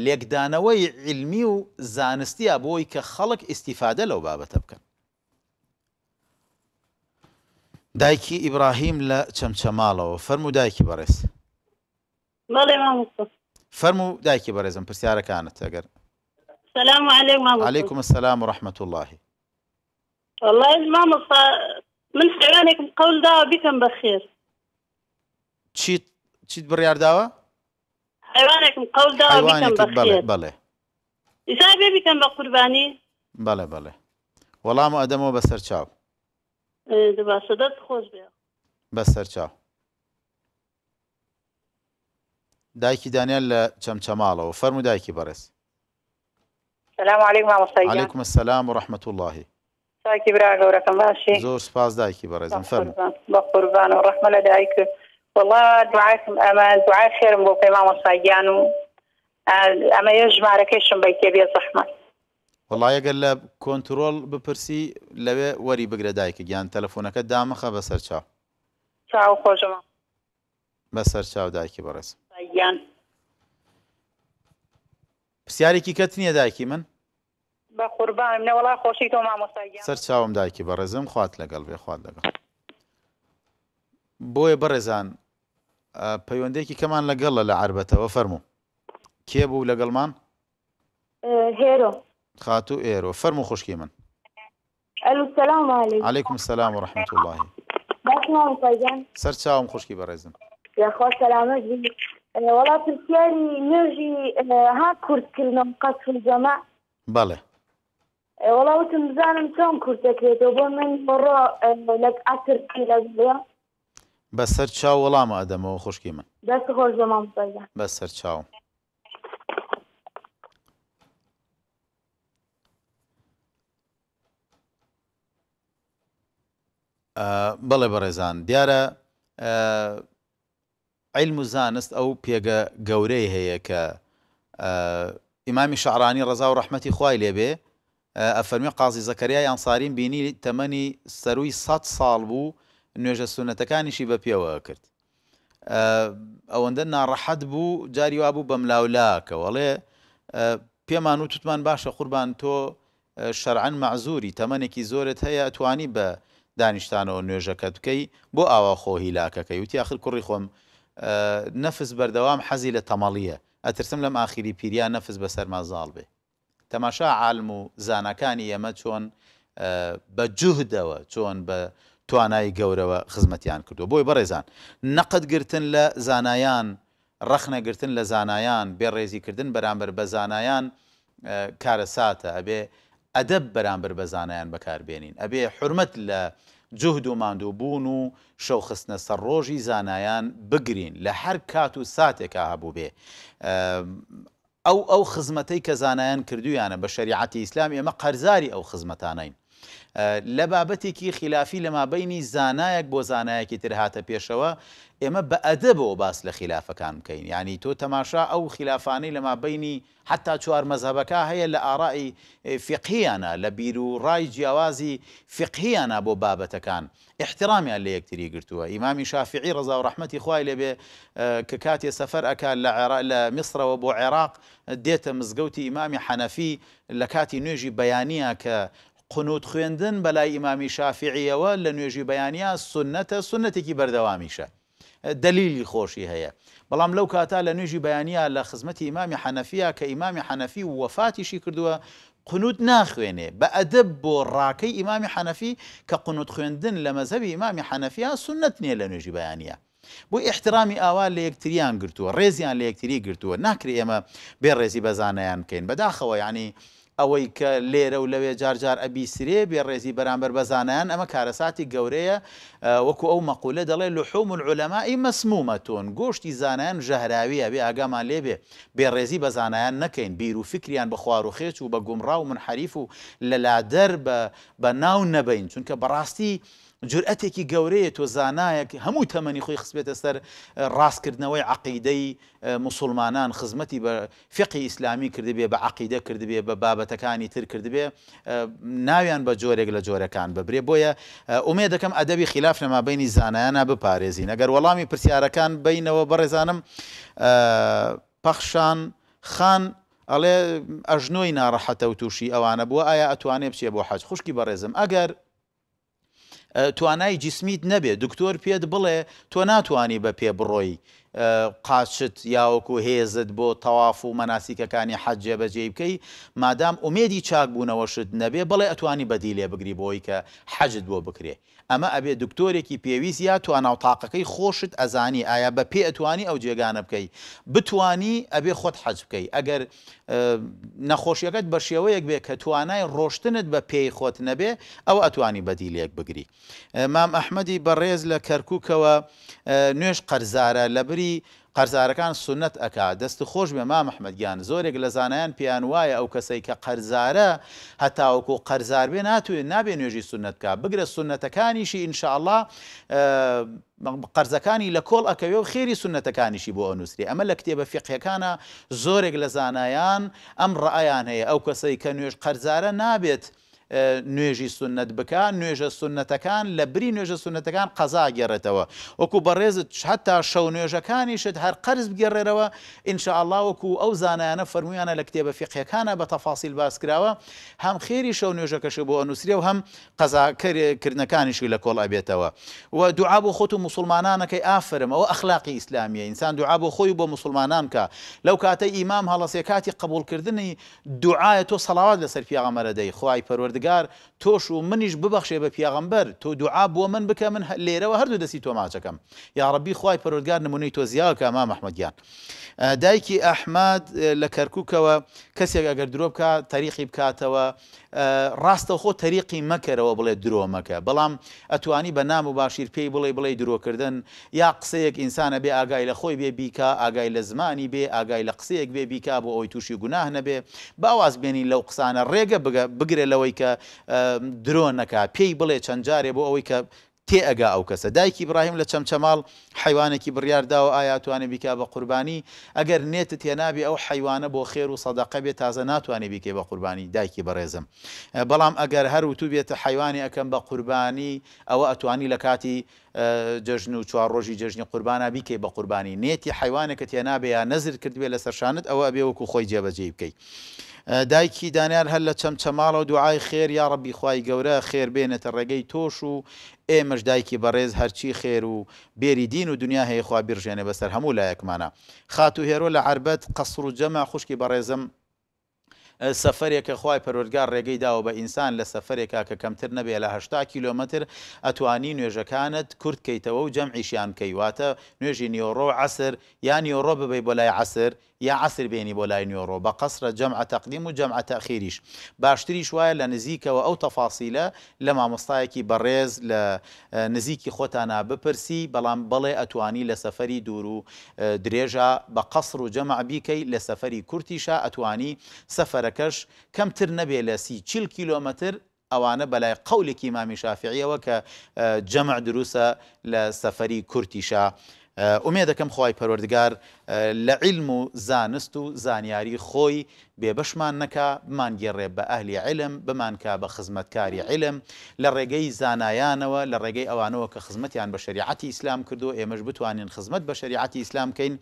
لێکدانەوەی علمی و زانستیە بۆی کە خەڵک ئیسیفادە لەو بابەتە بکەن. دایکی ئیبراهیم لە چەمچە ماڵەوە فەرمو دایکی بەڕێز فەرمو دایکی بەڕێزم پرسیارەکانت ئەگەر عليكم السلام ورحمة الله والله الماما من حيوانك قول داوا بكم بخير چیت چیت بڕیار داوە؟ حیوانێکم قەڵ دا بڵێ ئیسا بێ بیکەم بە قوربانی بەڵێ بەڵێ وەڵام ئەدەمەوە بەسەر چاو إيه، باشەدەت خۆش بێ بەسەر چاو دایکی دانیال لە چەمچەماڵەوە فەرمو دایکی بەڕێز سلام علیکم مامۆستا علیکم السلام و رحمت الله ساکی برا گەورەکەم باشی زۆر سپاس دایکی بەڕێزم فەرمو بە قوربان و ڕەحمە لە دایکرد والله دوعاكم اما دوعا خير بو بيما مصايانو اما يجمعركيشن بيتي بي زحمه والله ئەگەر لە کۆنتترۆل بپرسی لەوێ وەری بگرە دایکە گیان تەلەفۆنەکە دامەخە بەسەر چاو چاو خۆشەوە بەسەر چاو دایکی بەڕێز پرسیارێکی کەت نییە دایکی من بە قوربان نەوەڵا خۆشی تۆ مامۆستا سەر چاوم دایکی بەڕێزم خوات لەگەڵ بێ خوات لەگەڵ بۆیە بەڕێزان پیوندی پەیوەندێکی کەمان لەگەڵە لە عربەتەوە فرمو کی بو لگلمان هیرو آه، خاتو ئێرۆ فەرمو خوشکی من السلام علیکم علیکم السلام و رحمت الله سر سەر چاوم خوشکی بەڕێزم یاخوا سلامت وڵا پرسیاری نوێژی ها کوردکردنم قەت جەمە بەڵێ وڵاوتم بزانم چۆن کورتەکرێتەوە بۆ من بڕۆ لە ئاترکی لەگوڵە بەسەر چاو وەڵامە ئەدەمەوە خوشکی من بەسەر چاو بەڵێ بەڕێزان دیارە عیلم و زانست ئەو پێگە گەورەی هەیە کە ئیمامی شعرانی ڕزا و ڕحمەتی خوای لێبێ ئەفەرمی قازی زەکەریا یانساریم بینی تەمەنی سەروی 100 ساڵ بوو نوێژە سونەتەکانیشی بە پێوە کرد ئەوەندە ناڕەحەت بوو جاری وا بوو بەم لاولاکەوەڵێ پێمان و توتمان باشە قوربان تۆ شەرعەن معزوری تەمەنێکی زۆرت هەیە توانی بە دانیشتانەوە نوێژەکە بکەی بۆ ئاوا خۆهی لاکەکەی وتی آخر کوڕی خۆم نەفس بەردەوام حەزی لە تەمەڵیە ئەترسم لەم ئاخری پیریان نەفس بە سەرمازاڵ بێ تەماشا عالم و زانەکانی ئێمە چۆن بە جوهدەوە چۆن بە توانای گەورەوە خزمەتیان کردو بۆی بەڕێزان نەقدگرتن لە زانایان ڕەخنەگرتن لە زانایان بێ ڕێزیکردن بەرامبەر بە زانایان کارە ساتە ئەبێ ئەدەب بەرامبەر بە زانایان بەکاربێنین ئەبێ حرمەت لە جوهد و ماندوو بوون و شەوخستنە سەر ڕۆژی زانایان بگرین لە هەر کات و ساتێکە هەبوو بێ ئەو ئەو خزمەتەی کە زانایان کردویانە بە شریعەتی ئیسلام ئێمە قەرزاری ئەو خزمەتانین لبابتی بابەتێکی خلافی لما بینی زانایک بو زانایکی تر پیشوا اما با ادب و باس لخلافه خلافەکان بکەین يعني تو تماشا او خلافانی لما بینی حتی چوار مەزەبەکە هەیە لە ئاڕایی فقییانە لە بیر و ڕای جیاوازی فقییانە بۆ بابەتەکان احترامیان لە یەکتری گرتووە شافعی رضا و رحمتی خواهی لبی ککاتی سفر سەفەر لمصر و بو عراق دیتا مزگوتی امام حنفی لکاتی حەنەفی لە که قنوت خوێندن بەلای ئیمامی شافعیەوە لە نوێژی بەیانیا سنەتە سنەتێکی بەردەوامیشە دلیلی خۆشی هەیە بەڵام لەو کاتا لە نوێژی بەیانیا لە خزمەتی ئیمامی حەنەفیا کە ئیمامی حەنەفی وەفاتیشی کردووە قنوت ناخوێنێ بە ئەدەب بۆ ڕاکەی ئیمامی حەنەفی کە قنوت خوێندن لە مەزەبی ئیمامی حەنەفیا سنت نیە لە نوێژی بەیانە بۆ ئاحترامی ئاوا لە یەکتریان گرتووە ڕێزیان لە یەکتری گرتووە ناکری ئێمە بێ ڕێزی بەزانیان بکەین بەداخەوە ینی ئەوەی کە لێرە و لەوێ جارجار ئەبیسرێ بێ ڕێزی بەرامبەر بەزانیان ئەمە کارەساتی گەورەیە آه، وەکو ئەو مەقولە دەڵێ لحوم العلماء مەسمومەتۆن گۆشتی زانیان ژەهراویە بێ ئاگامان لێبێ بێ ڕێزی بەزانیان نەکەین بیر و فکریان بە خوار و خێچ و بە من حریف و لەلادەر بە ناو نەبین چونکە بەڕاستی جورئەتێکی گەورەیە تۆ زانایەکی هەموو تەمەنی خۆی خسبێتە سەر ڕاستکردنەوەی عقیدەی مسلمانان خزمەتی بە فقی ئیسلامی کردبێ بە عقیدە کردبێ بە بابەتەکانی تر کردبێ ناویان بە جۆرێک لە جۆرەکان ببرێ بۆیە ئومێ دەکەم ئەدەبی خلاف نەمابینی زانایانە بپارێزین ئەگەر وەڵامی پرسیارەکان بینەوە بەڕێزانم پەخشان خان ئەڵێ ئەژنۆی ناڕەحەتە و تووشی ئەوانە بووە ئایا ئەتوانێ بچێ بۆ حەج خوشکی بەڕێزم ئەگەر توانای جسمیت نەبێ دکتۆر پێت بڵێ تۆ ناتوانانی بە پێ بڕۆی قاچت یاوەکو هێزت بۆ تەواف و مەناسیکەکانی حەجێ بەجێ بکەی مادام ئومێدی چاکبوونەوەشت نەبێ بڵێ ئەتوانی بەدی لێ بگری بۆی کە حەجت بۆ بکرێ ئەمە ئەبێ دکتۆرێکی پێویست یا توانناو تااقەکەی خۆشت ئەزانی ئایا بە پێ ئەتوانی ئەو جێگانە بکەی بتانی ئەبێ خۆت حەج بکەی ئەگەر نەخۆشیەکەت بە شێوەیەک بێ کە توانای ڕۆشتنت بە پێی خۆت نەبێ ئەو ئەتوانی بەدی لێک بگری مام ئەحمەدی بەڕێز لە کەرککەوە نوێش قەرزارە لە بری قەرزارەکان سنت ئەک دەست خۆش بێ ما مححمدگیان زۆرێک لە زانایان پیان وایە ئەو کەسەی کە قەرزارە هەتاوەکو قەرزار بێ ناتوێت نابێ نوێژی سنتکە بگرە سنتەکانیشی ئینشاءله قەرزەکانی لە کۆڵ ئەەکەوێ و خێری سنتەکانیشی بۆ ئەنووسری ئەمە لە کتێبە فیقیەکانە زۆرێک لە زانایان ئەم ڕایان هەیە ئەو کەسەی کە نوێژ قەرزارە نابێت. نوێژی سنت بکە نوێژە سنتەکان لە بری نوێژە سنتەکان قەزا گێڕێتەوە وەکو بەڕێزت حتا شەو نوێژەکانیشت هەر قرز بگەڕێرەوە ئینشاءله وەکو ئەو زانایانە فەرمویانە لە کتێبە فیقیەکانە بە تەفاسیل باس کراوە هەم خێری شەو نوێژەکەش بۆ ئەنووسری و هەم قەزاکردنەکانیشی لە کۆڵ ئەبێتەوە و دوعا بۆ خۆت و مسلمانانەکەی ئافرم ئەوە ئەخلاقی ئیسلامیە ئینسان دوعا بۆ خۆی بۆ مسلمانان کە لەو کاتە ئیمام هەڵەسێکاتی قبولکردنی دوعاە تۆ سەلاوات لەسەر پیاغەمەرەدەی خی پەروەرد پەروەردگار تۆش و منیش ببەخشێ بە پیاغمبەر تۆ دوعا بۆ من بکە من لێرەوە هەردوو دەستی تۆ ماچەکەم یاڕبی خی پەرۆردگار نمونەی تۆ زیاکە ما مححمەدیان دایکی ئەحمد لە کەرککەوە کەسێک ئەگەر درۆ بکە تاریخی بکاتەوە ڕاستە خۆ تەریقی مەکەرەوە بڵێ درۆمەکە بەڵام ئەتوانی بە نام و باشیر پێی بڵێ بڵێ درۆکردن یا قسەیەک ئینسانە بێ ئاگای لە خۆی بێ بیکە ئاگای لە زمانی بێ ئاگای لە قسەیەک بێ بیکا بۆ ئەوی تووشی گوناه نەبێ باواز بێنین لەو قسانە ڕێگە بگرێ لەوەی کە کە درۆ نەکا پێی بڵێ چەند جارێ بۆ ئەوەی کە تێ ئەگا ئەو کەسە دایکی ئبراهیم لە چەمچەماڵ حیوانێکی بڕارداوە ئایا توانێ بیکە بە قوربانی ئەگەر نێتە تێنابی ئەو حیوانە بۆ خێر و سەداقە بێت تازە ناتوانێ بیکێ بە قوربانی دایکی بەڕێزم بەڵام ئەگەر هەر وتو بێتە حیوانی ئەەکەم بە قوربانی ئەوە ئەتوانی لە کاتی جژن و چوار ڕۆژی جژنی قوربانە بیکەی بە قوربانی نێتی حیوانێک کە تێنابێ یا نەزر کردوێ لە سەرشانت ئەوە بێوەکو خۆی جێبەجێ بکەیت. دایکی دانیار هەر لە چەمچەماڵە و دوعای خێر یا ڕەبی خی گەورە خێر بێنێتە ڕێگەی تۆش و ئێمەش دایکی بەڕێز هەرچی خێر و بێری دین و دنیا هەیە خوا بیرژێنێ بەسەر هەموو لایەکمانە خات و هێرۆ لە عربەت قەسر و جەمە خوشکی بەڕێزم سەفرێکە خی پەرۆرگار ڕێگەی داوە بە ئینسان لە سەفرێکا کە کەمتر نەبێ لە هشتا کیلومتر ئەتوانی نوێژەکانت کورتکەیتەوە و جەمعیشیان کەیواتە نوێژی نیۆڕۆ عسر یان نیۆڕۆ ببی بۆ لای عسر یا عسر بینی بۆ لای نیۆڕۆ بە قەسرە جەمع تەقدیم و جەمع تەخیریش باشتریش وایە لە نزیکەوە ئەو تەفاسیلە لە مامۆستایەکی بەڕێز لە نزیکی خۆتانە بپرسی بەڵام بڵێ ئەتوانی لە سەفری دوور و درێژە بە قەسر و جەمع بیکەی لە سەفری کورتیشە ئەتوانی سەفرە سەرەکەش کەمتر نەبێ لە سی چیل کیلۆمەتر ئەوانە بەلای قولێکی مامی شافعیەوە کە جەمع دروسە لە سەفەری کورتیشا ئومێ دەکەم خی پەروەردگار لە عیلم و زانست و زانیاری خۆی بێبشمان نەکە مانگەڕێ بە ئەهلی علم بمانکە بە خزمەتکاری علم لە ڕێگەی زانایانەوە لە ڕێگەی ئەوانەوە کە خزمەتیان بە شریعەتی ئیسلام کردو ئێمەش بتوانین خزمەت بە شریعەتی ئیسلام کەین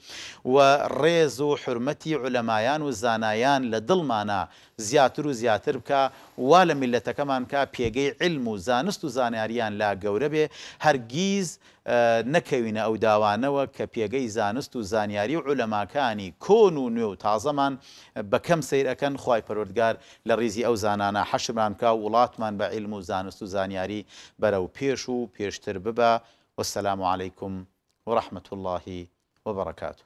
و ڕێز و حرمەتی عولەمایان و زانایان لە دڵمانە زیاتر و زیاتر بکە وا لە میلەتەکەمان کا پێگەی علم و زانست و زانیاریان لا گەورە بێ هەرگیز لە نەکەوینە ئەو داوانەوە کە پێگەی زانست و زانیاری و عولەماکانی کۆن و نوێ و تازەمان بەکەم سیرەکەن خی پەرۆردگار لە ڕیزی ئەو زانانە حەشمانکە وڵاتمان بە عیلم و زانست و زانیاری بەرەو پێش و پێشتر ببە وەسلام عیکم وڕحمت اللهی وبركاته